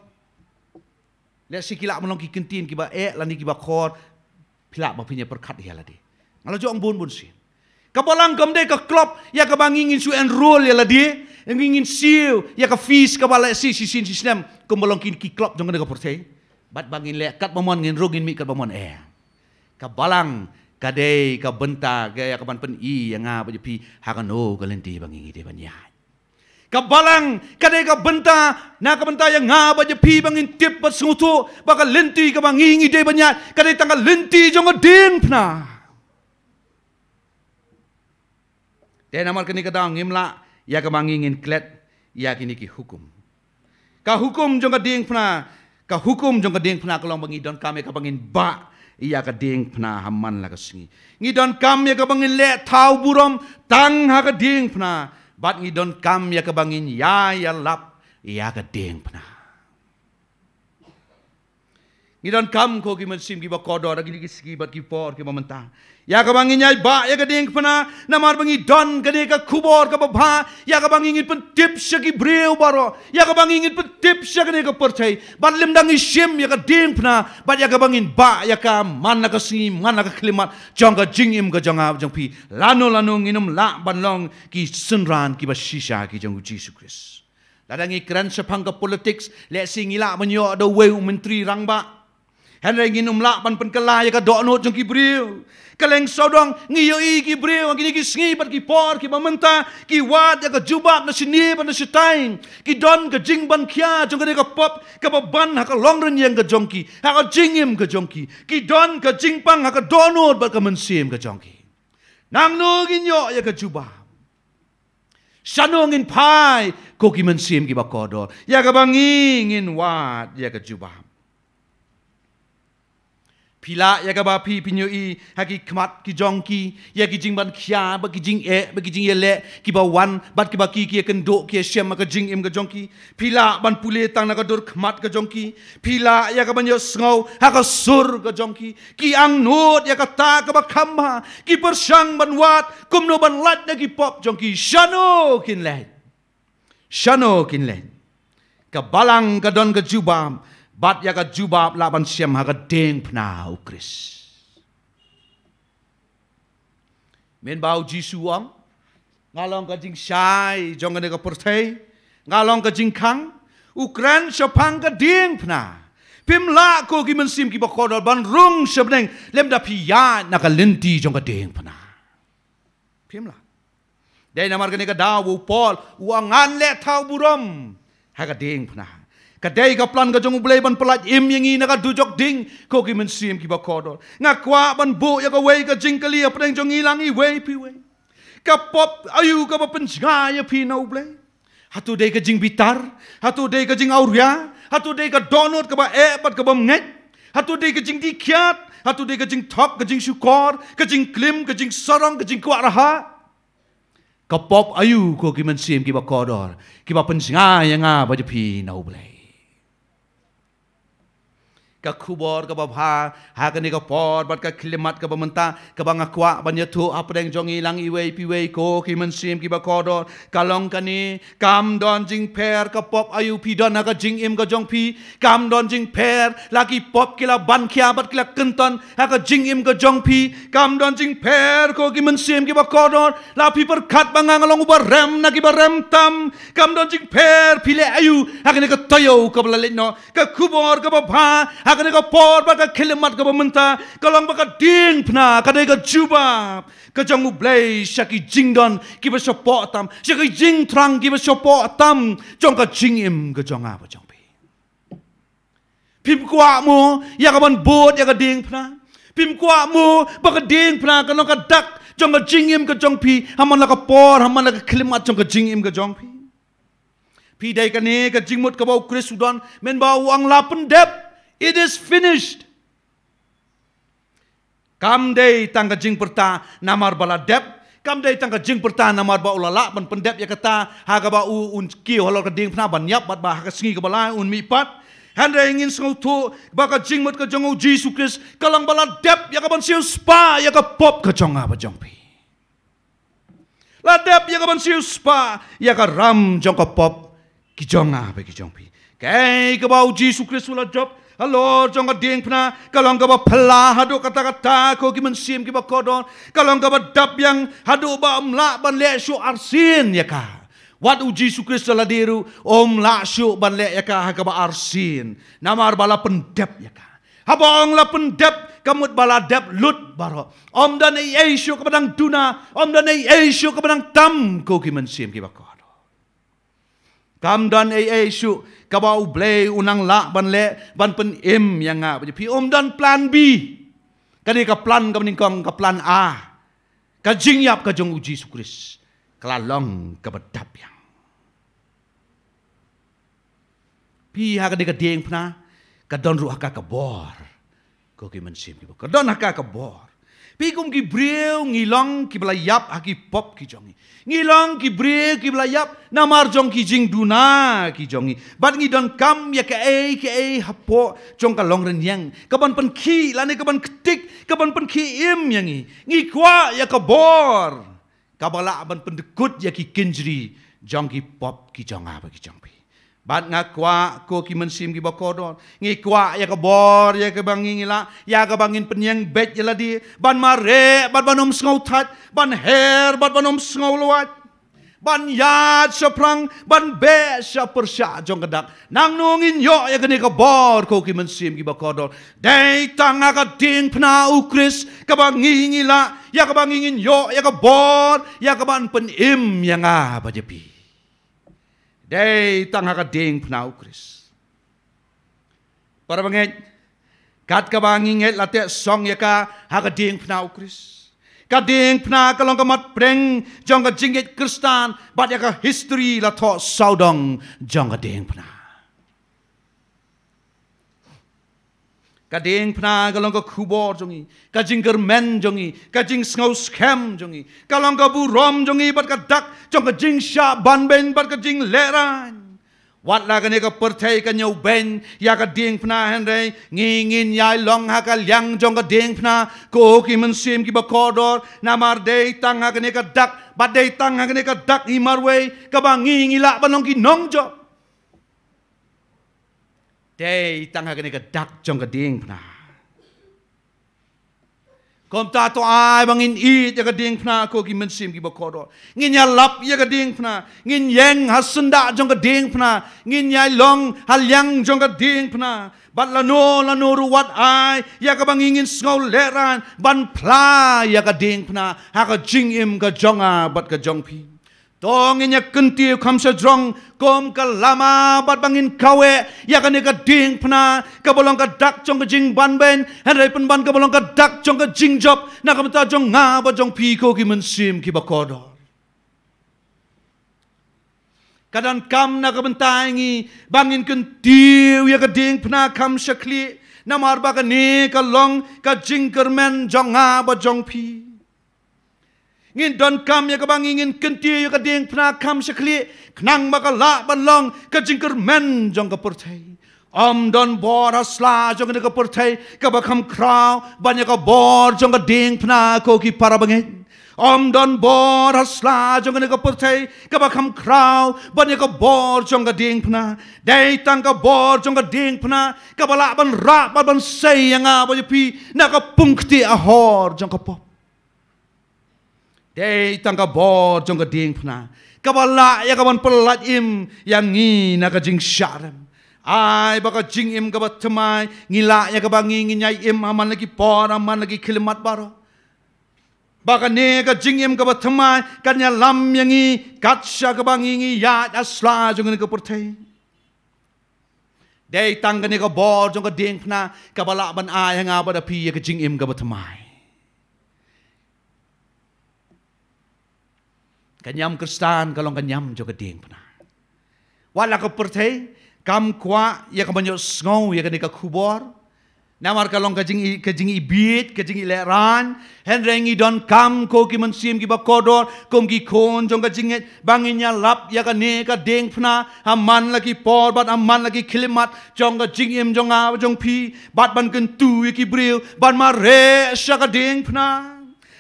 Lihat si kilap melongki kentin kiba e lani kiba kor pilak ma punya perkat dia ladi. Malah ju ang bun bun sin. Ke balang kam ke klop ya ke bangingin su enroll ya lah dia Yang ingin siu, ya ke fis, ke balik si, si sin, si senam. Kumbalongkin ki klop, jangan dekat perse. Bat bangin lekat, bamuan ngin rugin mikat, bamuan eh. Kabalang, balang ka gaya kapan pen i yang ngapa jepi, hakan ha kalenti bangi ka lenti bang ingi de banya ka balang ka ya, ya na ka yang ngapa jepi bangin bang intip ba sungutu ba lenti ka bang de banya ka dei tangga lenti jong din pna Dan nama kini kata ngimla ya ka bang klet ya kini ki hukum ka hukum jong ka ding pna ka hukum jong ka ding pna kalong bangi don kame ka ba ia ka ding pna haman la ka ngi don kam ya ka bangin le thau burom tang ha ka ding pna bat ngi don kam ya ka bangin ya ya lap ia ka ding pna ngi don kam kau ki sim ki ba kodor ki ki ski bat ki por ki Ya ka bang inyai ba ya ka ding pana na don ka ka kubor ka ba ya ka bang ingit pun tip shaki ya breu baro ya ka bang ingit pun tip shaki ya ne ka perchai bar lim dang ishim ya ka ding pana ya ba ya ka bang ba ya ka man na ka singi man na ka klimat jong ka jing im ka jong jong pi lano lano nginum la banlong ki sunran ki ba ki jong u jesus christ Ladangi i kran sha phang politics le singi la man yo do we menteri rang ba Hendai nginum lak pan kelai, ya ka doknot jengki beril kaleng sodong ngiyo i ki breo ki ki sngi par ki por ki bamenta ki wat ya ka jubak na sini ban na sitain ki don ka jing ban kya jong ka pop ka ban ha ka long yang ka jongki ha ka jingim ka jongki ki don ka jing pang ha ka donor ba ka mensim ka jongki nang no gin yo ya ka juba sanong pai ko ki mensim ki ba ya ka bangingin wat ya ka jubak พิละยากบาพีพิญโยอีฮากิขมัดกิจองกียากิจิงบันขยาบักกิจิงเอบักกิจิงเยเลกิบาวันบัดกิบากีกิเอกันโดกิเอเชียมกะจิงเอ็มกะจองกีพิละบันปุเลตังนักดุรขมัดกะจองกีพิละยากบันโยสงาฮากะสุรกะจองกีกิอังนูดยากตากะบักคัมมากิเปอร์ชังบันวัดกุมโนบันลัดยากิปอบจองกีชานโอกินเลนชานโอกินเลนกะบาลังกะดอนกะจูบาม bat ya ka jubab laban siam ha ka ding phna u kris men bau jisu ang ngalong ka jing shai jong ka ne ka porthei ngalong ka jing khang ukran shapang ka ding phna pim la ko ki men sim ki ba khodol ban rung shabneng lem da pi ya na ka lenti jong ka ding phna pim la dei na mar ka ne ka da wo pol u angan le thau burom ha ka ding phna Kadai ka plan ka jongu bleiban pelat im yingi na ka dujok ding ko ki men siem ki ba kodo. Nga kwa ban bo ya ka wei ka jingkali ya pereng jong ilang i wei pi wei. Ka pop ayu ka ba pen jinga ya pi na uble. Hatu dei ka jing bitar, hatu dei ka jing aurya, hatu dei ka donot ka ba e pat ka ba nget. Hatu dei ka jing dikiat, hatu dei ka jing top ka jing syukor, ka jing klim ka jing sorong ka jing kuara ha. Ka pop ayu ko ki men siem ki ba kodo. Ki ba pen jinga ya nga ba je pi na uble ka kubor ka babha ha ka ni ka por bat ka khilmat ka bamanta ka banga kwa ban yathu apreng jongi lang iwe piwe ko ki men sim ki ba kodo ka long ka ni kam don jing per ka pop ayu pi don na ka jing im ka jong pi kam don jing per la ki pop ki la ban khia bat ki la kenton ha ka jing im ka jong pi kam don jing per ko ki men sim ki ba kodo la pi per khat banga ngalong ba rem na ki ba rem tam kam don jing per pile ayu ha ka ni ka toyo ka bla le no ka kubor ka babha Kadai ka por ba ka kilimat ka pamenta. Kalang ba ka din pna. Kadai ka juba. Ka jang ublay. Siya ki jingdon. Ki ba siya atam. Siya ki jing trang. Ki ba siya atam. Jong ka jing im. Ka jang nga ba jang pi. Pim kwa mo. Ya ka ban bot. Ya ka ding pna. Pim kwa mo. Ba ka ding pna. Ka nong ka dak. Jong ka jing im. Ka jang pi. Haman la ka por. Haman la ka kilimat. Jong ka jing im. Ka jang pi. Pi day ka ne. Ka jing mut ka ba u kris udon. Men ba u ang lapen dep. Pi. It is finished. Kam day tangga jing perta namar bala dep. Kam day tangga jing perta namar ba ulala ban pendep ya kata. Haga ba u un kio halor ka ding pna ban nyap bat ba haka singi ka bala un mipat. Han ra ingin sengau tu ba baka jing mat ka jongau Jesus Christ. Kalang bala dep ya ka ban siu spa ya ka pop ka jonga ba jongpi. dep ya ka ban siu spa ya ka ram jongka pop ki jonga ba ki jongpi. Kay ka ba u Jesus Christ ulat Hello, jangan ding pernah. Kalau engkau pelah hadu kata kata, kau kimi sim kau kodon. Kalau engkau dap yang hadu ba umla ban le shu arsin ya ka. Wat uji su Kristus la diru om oh, lak shu ban le ya ka haga ba arsin. Nama arbala pendap ya ka. Haba ong la pendep kamut bala dep lut baro. Om dan ei shu kepadang duna, om dan ei shu kepadang tam kau kimi sim kau kodon. Kam dan ei shu กบาเบลอุนังละบันเละบันเป็นเอ็มยังไงพี่อมดันแปลนบีกันนี้กับแปลนกับนิ่งกองกับแปลนอากับจิงยับกับจงอุจิสุคริสกลาลองกับดับยังพี่ฮากันนี้กับเดียงพนะกับดอนรู้ฮักกับบอร์ก็คือมันซิมกับดอนฮักกับบอร์ Pikum ki breu ngilong ki bla yap haki pop ki jongi. Ngilong ki breu ki bla yap namar jong ki jing duna ki jongi. Bat ngi don kam ya ke e ke e hapo jong ka long ren yang. Kapan pen ki lani kapan ketik kapan pen ki im yangi. Ngi kwa ya ke bor. Kabala aban pendekut ya ki kinjri jong ki pop ki jong apa ki jong pi. Bat ngakwa ko ki mensim ki bakodon. Ngi kwa ya ke bor ya ke bangi ngila. Ya ke bangin penyeng bet ya ladi. Ban mare, bat banom sengau tat. Ban her, bat banom sengau luat. Ban yad seprang, ban be sepersya jong kedak. Nang nungin yo ya ke ni ke bor ko ki mensim ki bakodon. Dei tang aga ding pena ukris ke bangi ngila. Ya ke bangin yo ya ke bor ya ke ban penim yang apa jepi. Ya Dei tang haka ding penau kris. Para bengit, kat ka banginget latih song ya ka haka ding penau kris. Ka ding penau kalong kemat preng jongka jingit kristan, bat ya ka history latok saudong jongka ding penau. Kadang pernah kalau kau kubor jongi, kajing germen jongi, kajing sengau scam jongi, kalau kau bu rom jongi, bat kadak, jong kajing sya ban ben, bat kajing leran. Wat lah kene kau percaya kau nyau ben, ya kadang pernah hendre, ngingin ya long haka liang jong kadang pernah, kau kimen sim kiba kodor, namar day tang haka kene kadak, bat day tang haka kene kadak imarway, kau bangi ngilak banong kinong jong day tanga ha kini ke dak jong ke ding pna kom ta to ai bangin i te ke ding pna ko ki men sim ki bo koro ngin ya lap ye ke ding pna ngin yeng ha sunda jong ke ding pna ngin ya long ha yang jong ke ding pna bat la no la no ru wat ai ya ke bangin ngin ngol leran ban pla ya ke ding pna ha ke jing im ke jong a bat ke jong pi Tong inya kenti kam sa drong kom ka lama bat bangin kawe ya kan ka ding pna ka bolong ka dak chong ka jing ban ben han rai pen ban ka bolong ka dak chong ka jing job na ka ta jong nga ba jong pi ko ki men sim ki ba kodo kadan kam na ka bentangi bangin kenti ya ka ding pna kam sa kli na mar ba ka ne ka long ka jing kermen jong nga ba jong pi งินดอนคำยังกบังงินเกินเตียยังกเดียงพนาคำเชคลีขนังมากะละบันลองก็จิงกระแมนจังกับปุรเทยอมดอนบอรัสลาจังกันกับปุรเทยกับคำคราวบันยังกบอรจังกเดียงพนาโคกิปาราบังเงอมดอนบอรัสลาจังกันกับปุรเทยกับคำคราวบันยังกบอรจังกเดียงพนาได้ตั้งกบอรจังกเดียงพนากับละบันระบันบันเสยยังอาบุญพีนักปุ่งตีอหอรจังกับป Dei tangka bor jong ding pna. Kabala ya kaban pelat im yang ngi na jing sharam. Ai baka jing im kaba temai ngila ya kaba ngi nyai im aman lagi por aman lagi kilmat baru, Baka ne ka jing im kaba temai kanya lam yang ngi katsha kaba ngi ngi ya asla ya jong ka portai. Dei tangka ni ka bor jong ka ding pna kabala ban ai hanga pada pi ya ka jing im kaba temai. kanyam kristan kalong kanyam jo keding pana wala ko perte kam kwa ya ka banyo ngau ya ka nikak kubor namar kalong kajing i kajing i bit kajing i leran hen don kam ko ki men sim ki ba kodor kom ki kon jong kajing banginya lap ya ka ne ka deng man aman lagi por bat aman lagi kilimat jong ka jing im jong a jong pi bat ban kun tu ki bril ban ma re sha ka deng pna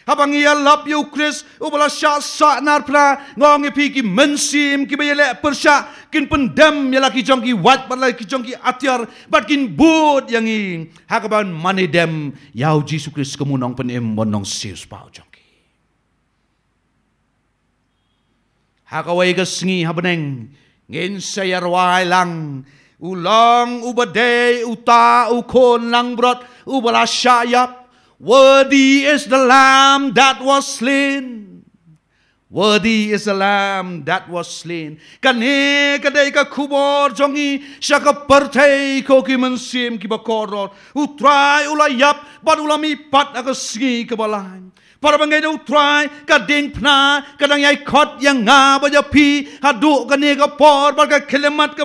habang ia lap yu kris u oh, bala sya nar pra ngong e piki mensim ki bayele persya kin pendem ya laki jongki wat pada laki jongki atyar bat kin bud yang ing hakaban mani dem yau jisu kris kemunong penem bonong sius pau jongki hakawai ke sengi habeneng ngin sayar wai lang Ulang ubadai uta ukon lang brot ubala syayap Worthy is the lamb that was slain. Worthy is the lamb that was slain. Kane kadai ka kubor jongi shaka partei ko kiman sim ki bakoror. Utrai ulayap bat ulami pat agasgi kabalain. Para bangay na utrai ka ding pna kadang yai kot yang nga ba pi hadu kane ka por bar ka kelemat ka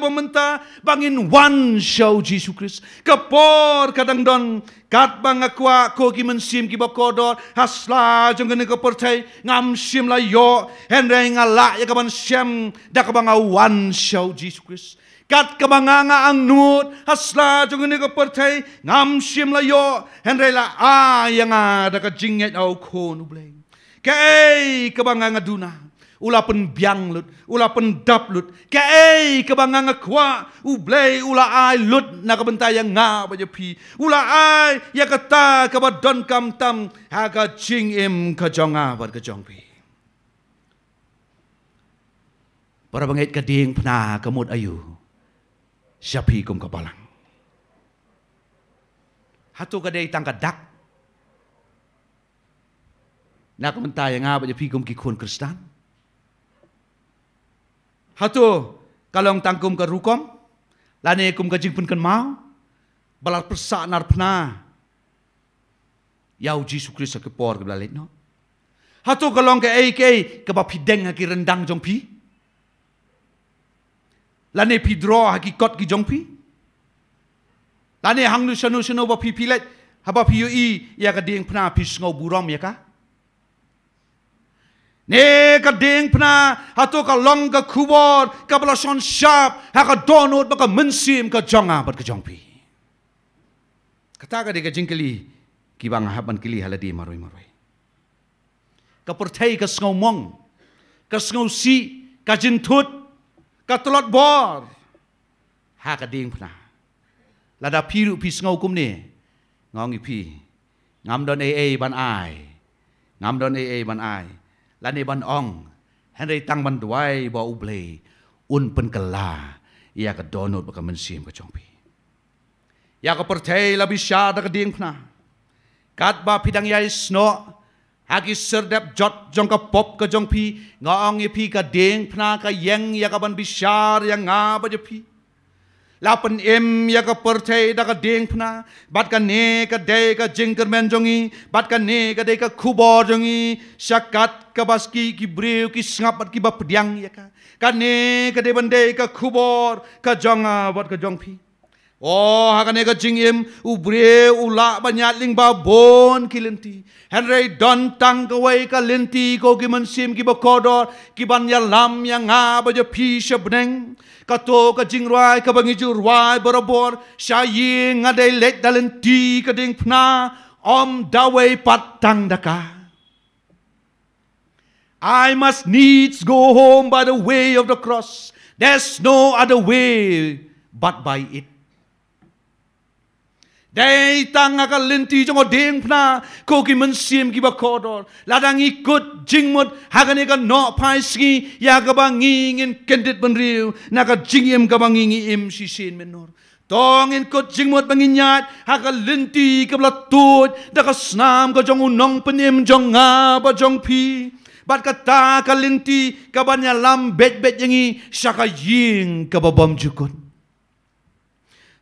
bangin one show Jesus Christ. Ka por kadang don Kat bang aku aku ki mensim ki bokodor hasla jong ngene ko percai ngam sim la yo hendre ngala ya kaban sim da kaban awan show Jesus Christ kat kabanganga ang nut hasla jong ngene ko percai ngam sim la yo hendre la a yang ada ka jinget au ko nu bleng kei kabanganga dunang ulapun biang lut, ulapun dap lut. Kei kebanga ngekwa, ublei ula ai lut na kebenta yang ngap baje pi. Ula ai ya kata kebadon kam tam haga jing im kejonga bad kejong pi. Para bangit keding pna kemut ayu, siapi kum kepalang. Hatu kedai tangka dak nak mentai yang apa je pikum kikun kristan. Hatu kalong tangkum ke rukom, lani kum ke jing ken mau, balar persa nar pna. Yau Jisu Kristus ke por ke belalit no. Hatu kalong ke ei ke ke bapi deng haki rendang jong pi. Lani pi draw haki kot ki jong pi. Lani hang nu shanu shanu bapi pilet, haba pi yu i ya ke dieng pna pi sngau buram ya ka. Ne ka ding pna ha to ka long ka kubor ka bla shon sharp ha ka donot ba ka mensim ka jonga ba ka jongpi. Kata ka de ka jingkeli ki bang ha ban kili haladi maroi maroi. Ka pertai ka sngau mong ka sngau si ka jintut ka tolot bor ha ka ding pna. Lada piru pi sngau kum ne ngong i pi ngam don ai ban ai ngam don ai ban ai. ลานในบันอองฮันไดตั้งบันดวยบ่อุเบลอุนเป็นกลาอยากกระโดนดบกมันเสียมกระจองพีอยากกระเปิดเทลบิชาดกระดิ่งพนากัดบาพิดังยายสโนหากิเสร็จจดจงกระปบกระจองพีงอองยพีกระดิ่งพนากระยังอยากกระบันบิชาอยากงาบจะพีลาเป็นเอ็มอยากกระเปิดเทดกระดิ่งพนาบัดกันเนกระเดกระจิงกระแมนจงีบัดกันเนกระเดกระคูบอจงีสกัด kabaski ki breu ki sngapat ki bap diang ya ka ka ne ka de bande ka khubor ka jonga ah, bot ka jongphi oh ha ka ne ka jing em u bre u la ba nyat ling ba bon ki lenti henry don tang ka wai ka lenti ko ki man sim ki ba kodor ki ban ya lam ya nga ba je ya phi she bneng ka to ka jing rai ka bangi ju rai barabor sha yi nga de let dalenti ka ding phna om da wai pat tang da kai I must needs go home by the way of the cross. There's no other way but by it. Dei tanga ka linti jongo ding pna ko ki mun sim ki ba kodor ladangi kut jingmut hagane ka no pai ski ya ka ba ngingin kendit benriu na ka jingim ka ba ngingi im si sin menor Tongin ko jingmot banginyat hakalinti kabla tut dakas nam ka jong unong panim jong nga ba jong pi bat kata kalinti kabanya lam bet bet yangi syaka ying kababam jukun.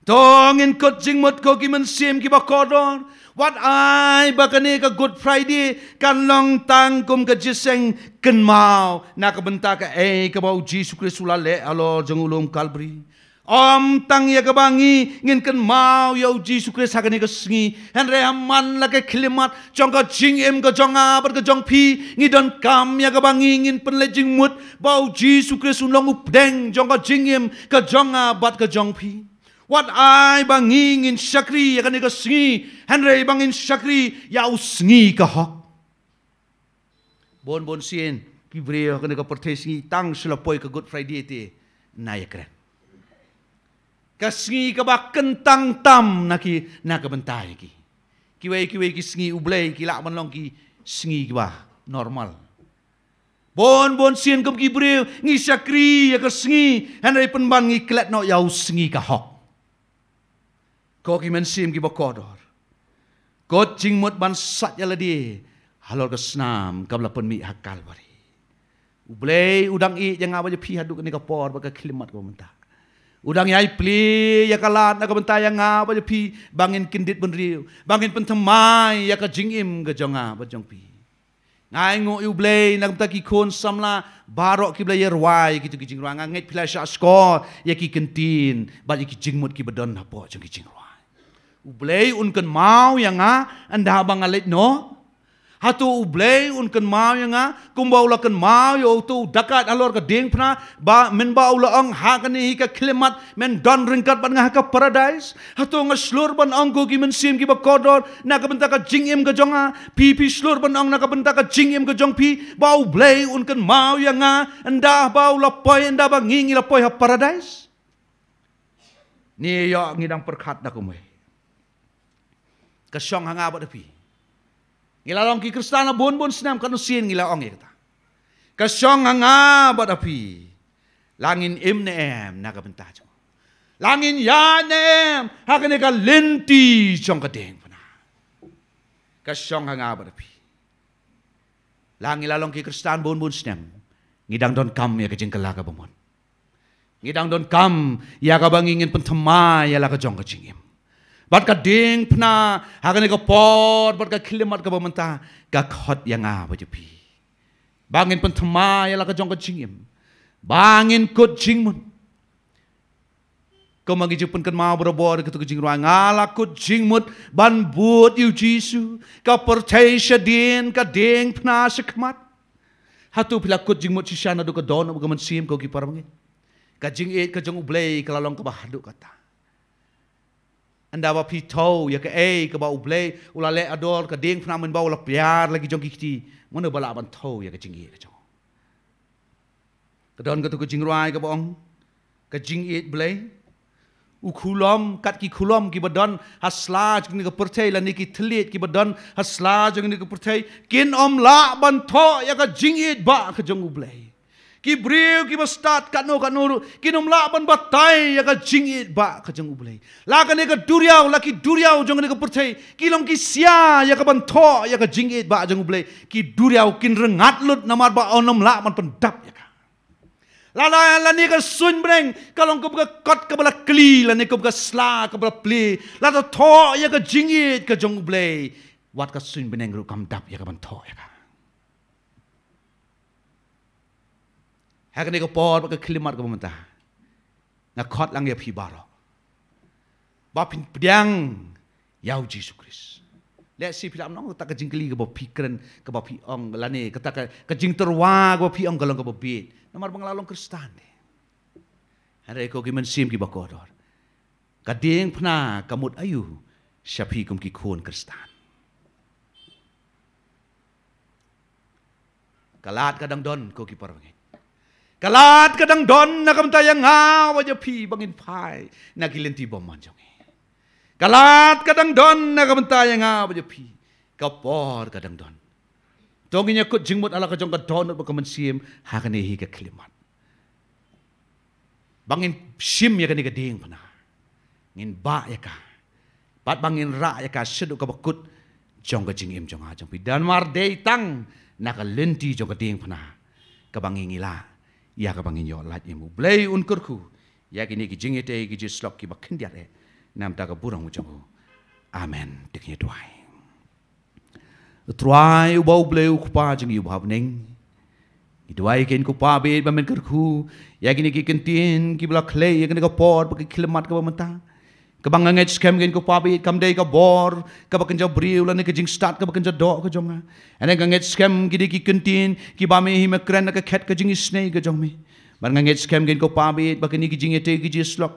Tongin kot jing mot ko kiman sim kiba kodor. Wat ai bakane ke Good Friday kan long tang kum ka jiseng ken mau nak bentak ke ei ka bau Jesus Kristus la le alo jengulum Calvary. Om tang ya kebangi ngin ken mau ya uji sukri sakani ke sengi Hen rehaman lake kelimat Jong ke jing em ke jong abar ke pi Ngi don kam ya kebangi ingin penle jing mut Bau uji sukri sunlong updeng Jong ke jing em ke jong abar ke jong pi Wat ai bangi ingin syakri ya kani ke sengi Hen re bangin syakri ya u sengi ke hok Bon bon sien Pibriya kani ke pertesi Tang selapoy ke good friday te Naya keren Kasngi ka ba kentang tam na ki na kabentay ki. Kiway kiway ki sngi ublay ki lakman long ki sngi ki ba normal. Bon bon sin kum ki brew ngi syakri ya ka sngi hanay penban ngi klet no yau sngi ka hok. Ko ki men sim ki ba kodor. Ko ching mot ban sat ya ladi halor ka snam kabla pun mi hakal bari. Ublay udang i jangan apa je pihak duk ni ka por baka kilimat ko mentah. Udang yai pli ya kalat na kabenta ya nga ba bangin kindit bun ri bangin pentemai, ya ka jingim ga jonga ah, ba jong pi ngai ngo yu blei na kabta ki kon samla baro ki blei yer wai ki jing ruanga ngai pila sha skor ya ki kentin ba ki jing mut ki bedon na jong ki jing ruai u blei un ken mau yang nga anda alit no Hatu ublei un ken mau yang ah, kumbau la ken mau yo tu dekat alor ke ding pernah, ba men ba ula ang hak ni hi ke klimat men don ringkat ban ngah ha ke paradise. Hatu ngah slur ban ang gugi men sim gi ba kodor, nak ke bentak ke jing im ke jong ah, pi pi slur ban ang nak ke ke jing im ke jong pi, ba ublei un ken mau yang ah, endah ba ula poy endah ba ngingi la poy ha paradise. Ni yo ngidang perkhat nak kumai. Kesong hanga ba depi. Ngilalong ki Kristana bon bon senam kanu sin ngilalong kita. Kasyong nga bad api. Langin im ne em nagabenta jo. Langin ya ne em hakne ka linti chong kadeng pana. Kasyong nga bad api. Langin lalong ki Kristan bon bon senam. Ngidang don kam ya kajing lah kalaga bomon. Ngidang don kam ya kabang ingin pentema ya laka jong kajingim. บัดกะดิงพนาหากันก็ปอดบัดกะคลิมัดกะบมันตากะคอดยังอาวะจะพีบางินปนทมายละกะจองกะจิงิมบางินกดจิงมุนก็มากิจุนกันมาบรบอร์กตุกจิงรวงาลักุจิงมุดบันบุตยูจิสูกับเปรตเชดีนกับเดงพนาสักมัดฮัตุพิลักุจิงมุดชิชานาดูกับดอนอุกมันซีมกับกิปารมงินกับจิงเอ็ดกับจงอุเบย์กับลองกับบาดุกัตา anda bawa pitau, ya ke A, ke bawa uble, ulah le ador, ke ding pernah membawa ula piar lagi jong kikti. Mana bala aban tau, ya ke jingi, ke jong. Kedon ketuk jing ruai, ke bong, ke jing it ble. Ukulom, kat ki kulom, ki badon, hasla, ni ke pertai, la ni ki telit, ki badon, hasla, ni ke pertai. Kin om la aban tau, ya ke jing it ba, ke jong ublei. Ki breu ki bastat kat no kat no, Ki nom la ban batai ya ka jingit ba ka jang ubulai. La ka ne ka duriau la ki duriau jang ne ka purthai. Ki long ki sia ya ka ban tho ya ka jingit ba jang ubulai. Ki duriau kin rengat lut namar ba onom la ban pan dap ya ka. La la la ni ka sun breng. Ka long ka buka kot ka bala kli la ne ka buka sla ka bala pli. La ta tho ya ka jingit ka jang ubulai. Wat ka sun breng ru kam dap ya ka ban tho ya ka. ฮกนี่ก็ปอดก็คลิมัดก็บมันตานักอดลังเยพีบารอบาพินเปียงยาวจีสุคริสและสิพิลามน้องก็ตักกจิงกลีก็บพิกรันก็บพิองลานี่ก็ตักกจิงตรวาก็บพิองกลองก็บบีดนมารบังลาลงคริสตานเฮรกกิมันซิมกิบกอดอร์กัดเดงพนากมุดอายุชาพีกุมกิคนคริสตานกลาดกระดังดอนกกิปรวงเกลาดกระดังดอนนะคำตายังงาว่าจะพี่บังอินพายนากิเลนทีบอมมันจงเอกลาดกระดังดอนนะคำตายังงาว่าจะพี่กระปอดกระดังดอนตรงนี้ยังกุจิงมดอะไรก็จงกระดอนอุปกรณ์ซีมหากันเฮกคลิมันบังอินซีมยังกันเฮกดิ่งพนาอินบ้ายกาปัดบังอินร่ายกาสดุกับกุดจงกระจิงเอ็มจงอาจงพี่ดันมาร์เดย์ตั้งนักเล่นที่จงกระดิ่งพนากระบังอินอีลา ya ka bangin yo lat imu blei un kurku ya ki ne ki jinge te ki jis lok ki ba khin dyare nam ta ka burang ujang ko amen tik ye twai twai u bau blei u kpa jing yu bhav ning i twai ken ku pa be ba men kurku ya ki ne ki kentin ki bla khle ya ka ne ka por ba ki khle mat ka ba manta ta kebang ngai scam gen ku pabi kam dei ka bor ka bakin jo briu la ne ka jing start ka bakin jo do ka jonga lah. ene ngai scam gidi ki kentin ki ba me hi me kren ka khet ka jing snei ka jong me bar ngai scam gen ku pabi bakin ki jing ete ki ji slok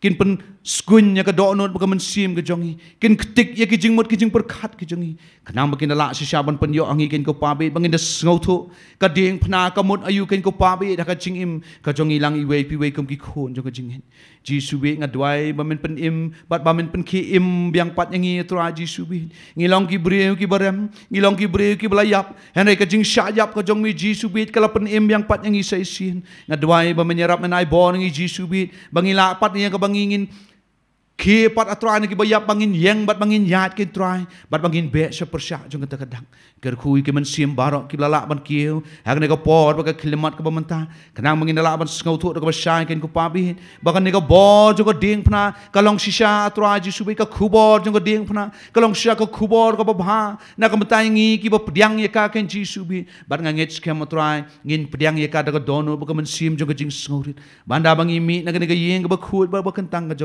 kin pun skuin ya ke donut ke mensim ke jongi kin ketik ya ke jingmut ke jing ke jongi kenang makin lak si syaban pen yo angi kin ko pabe bangin de ngautu ka ding pna ayu kin ko pabe dah ka jing im ka jongi lang iwe pi we kum ki jong ke jing Jisubi ngaduai subi nga pen im bat ba men pen ki im biang pat yang i tra ji subi ngilong ki bre ki barem ngilong ki bre ki belayap hen ka jing syajap ke jong mi ji subi pen im biang pat yang i ngaduai sin nyerap menai ba menyerap men ai bon ngi ji subi bangila pat ni ka bangingin ki pat atroi ne ki bayap bangin yang bat bangin yat ki troi bat bangin be se persa jung ta kadang kerkui ke men siem barok ki lalak ban kiu hak ne ko por ba ka klimat kenang mengin lalak ban sngau thu ka bashai ken ku pabi ba nega bor, ko bo jo ko ding phna ka long atra ji subi ka khubor jo ko ding phna ka long shisha ka khubor ka ba na ka mata ngi ki ba pdiang ye ka ji subi ba nga nge chke ma ngin pdiang yeka ka dono ba ka men jing sngau rit ba nda ba mi na ka ne ka yeng ba khut ba ba ken tang ka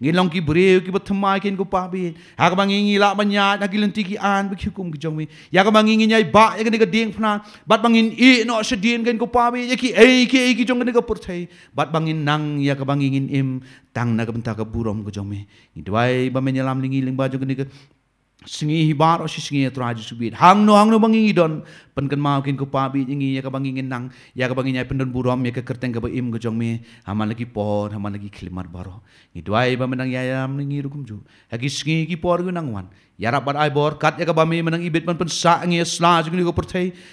long ki bre ki ba thma ken ku pabi hak ba ngi ngi la ba nya na ki lenti ki an ba khu kum ki ya manginginyai ba ya ga ding phna bat bangin i no se dien gan ko pawi ya ki ei ki ei ki jong ga pur thai bat bangin nang ya ka bangingin im tang na ka burom ko jome idwai ba menyalam lingi ling ba jong ga singi hibar o singi traji subit hang no hang no bangingi don penken ken mau kin kupabi ingi ya kabangingi nang ya kabanginya pen don buram ya kekerteng kabai im gojong me aman lagi por aman lagi kelimar baro ni dua iba menang ya ya mengi rukum ju lagi ya ki por gu nang wan ya rapat bar bor kat ya kabami menang ibet pen pen sa ingi sla jing ni ko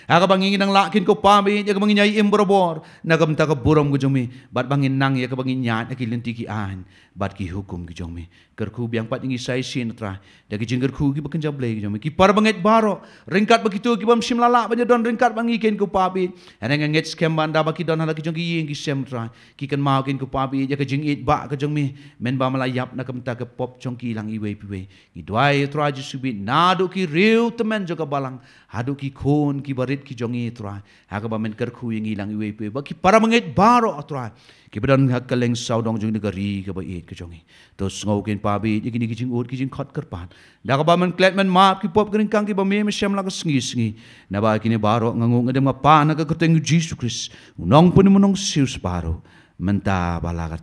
ya kabangingi nang lak kin kupabi ya kabanginya im bor bor na kam ta ka buram gojong me bat bangin nang ya kabanginya ya ki an bat ki hukum gojong me gerku biang pat ingi saya sin tra da ki jingger khu ki bekenja blai ki par banget baro ringkat begitu ki bam sim lala don ringkat bangi ken ku pabi ana nge ngets banda ba don halak jengki jongi ingi sem tra ki ken ma ken ku pabi ja ke jing ba ke jong men ba mala nak na ke pop jengki ki lang i we pi we ki dwai subi na do ki riu temen jaga balang hadu ki khun ki barit ki jongi tra ha ka ba men ker khu ingi lang i we pi par banget baro tra Kebetulan hak kaleng saudong jung ni gari ke ba eh, it ke jong to sngo kin pa bi ni gini gijing ur gijing khot kar pan da ki pop kering kang ki ba me me sham la sngi kini baru ngangu ngadem ga pa na ga kteng jesus christ unong pun sius baru. menta bala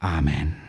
amen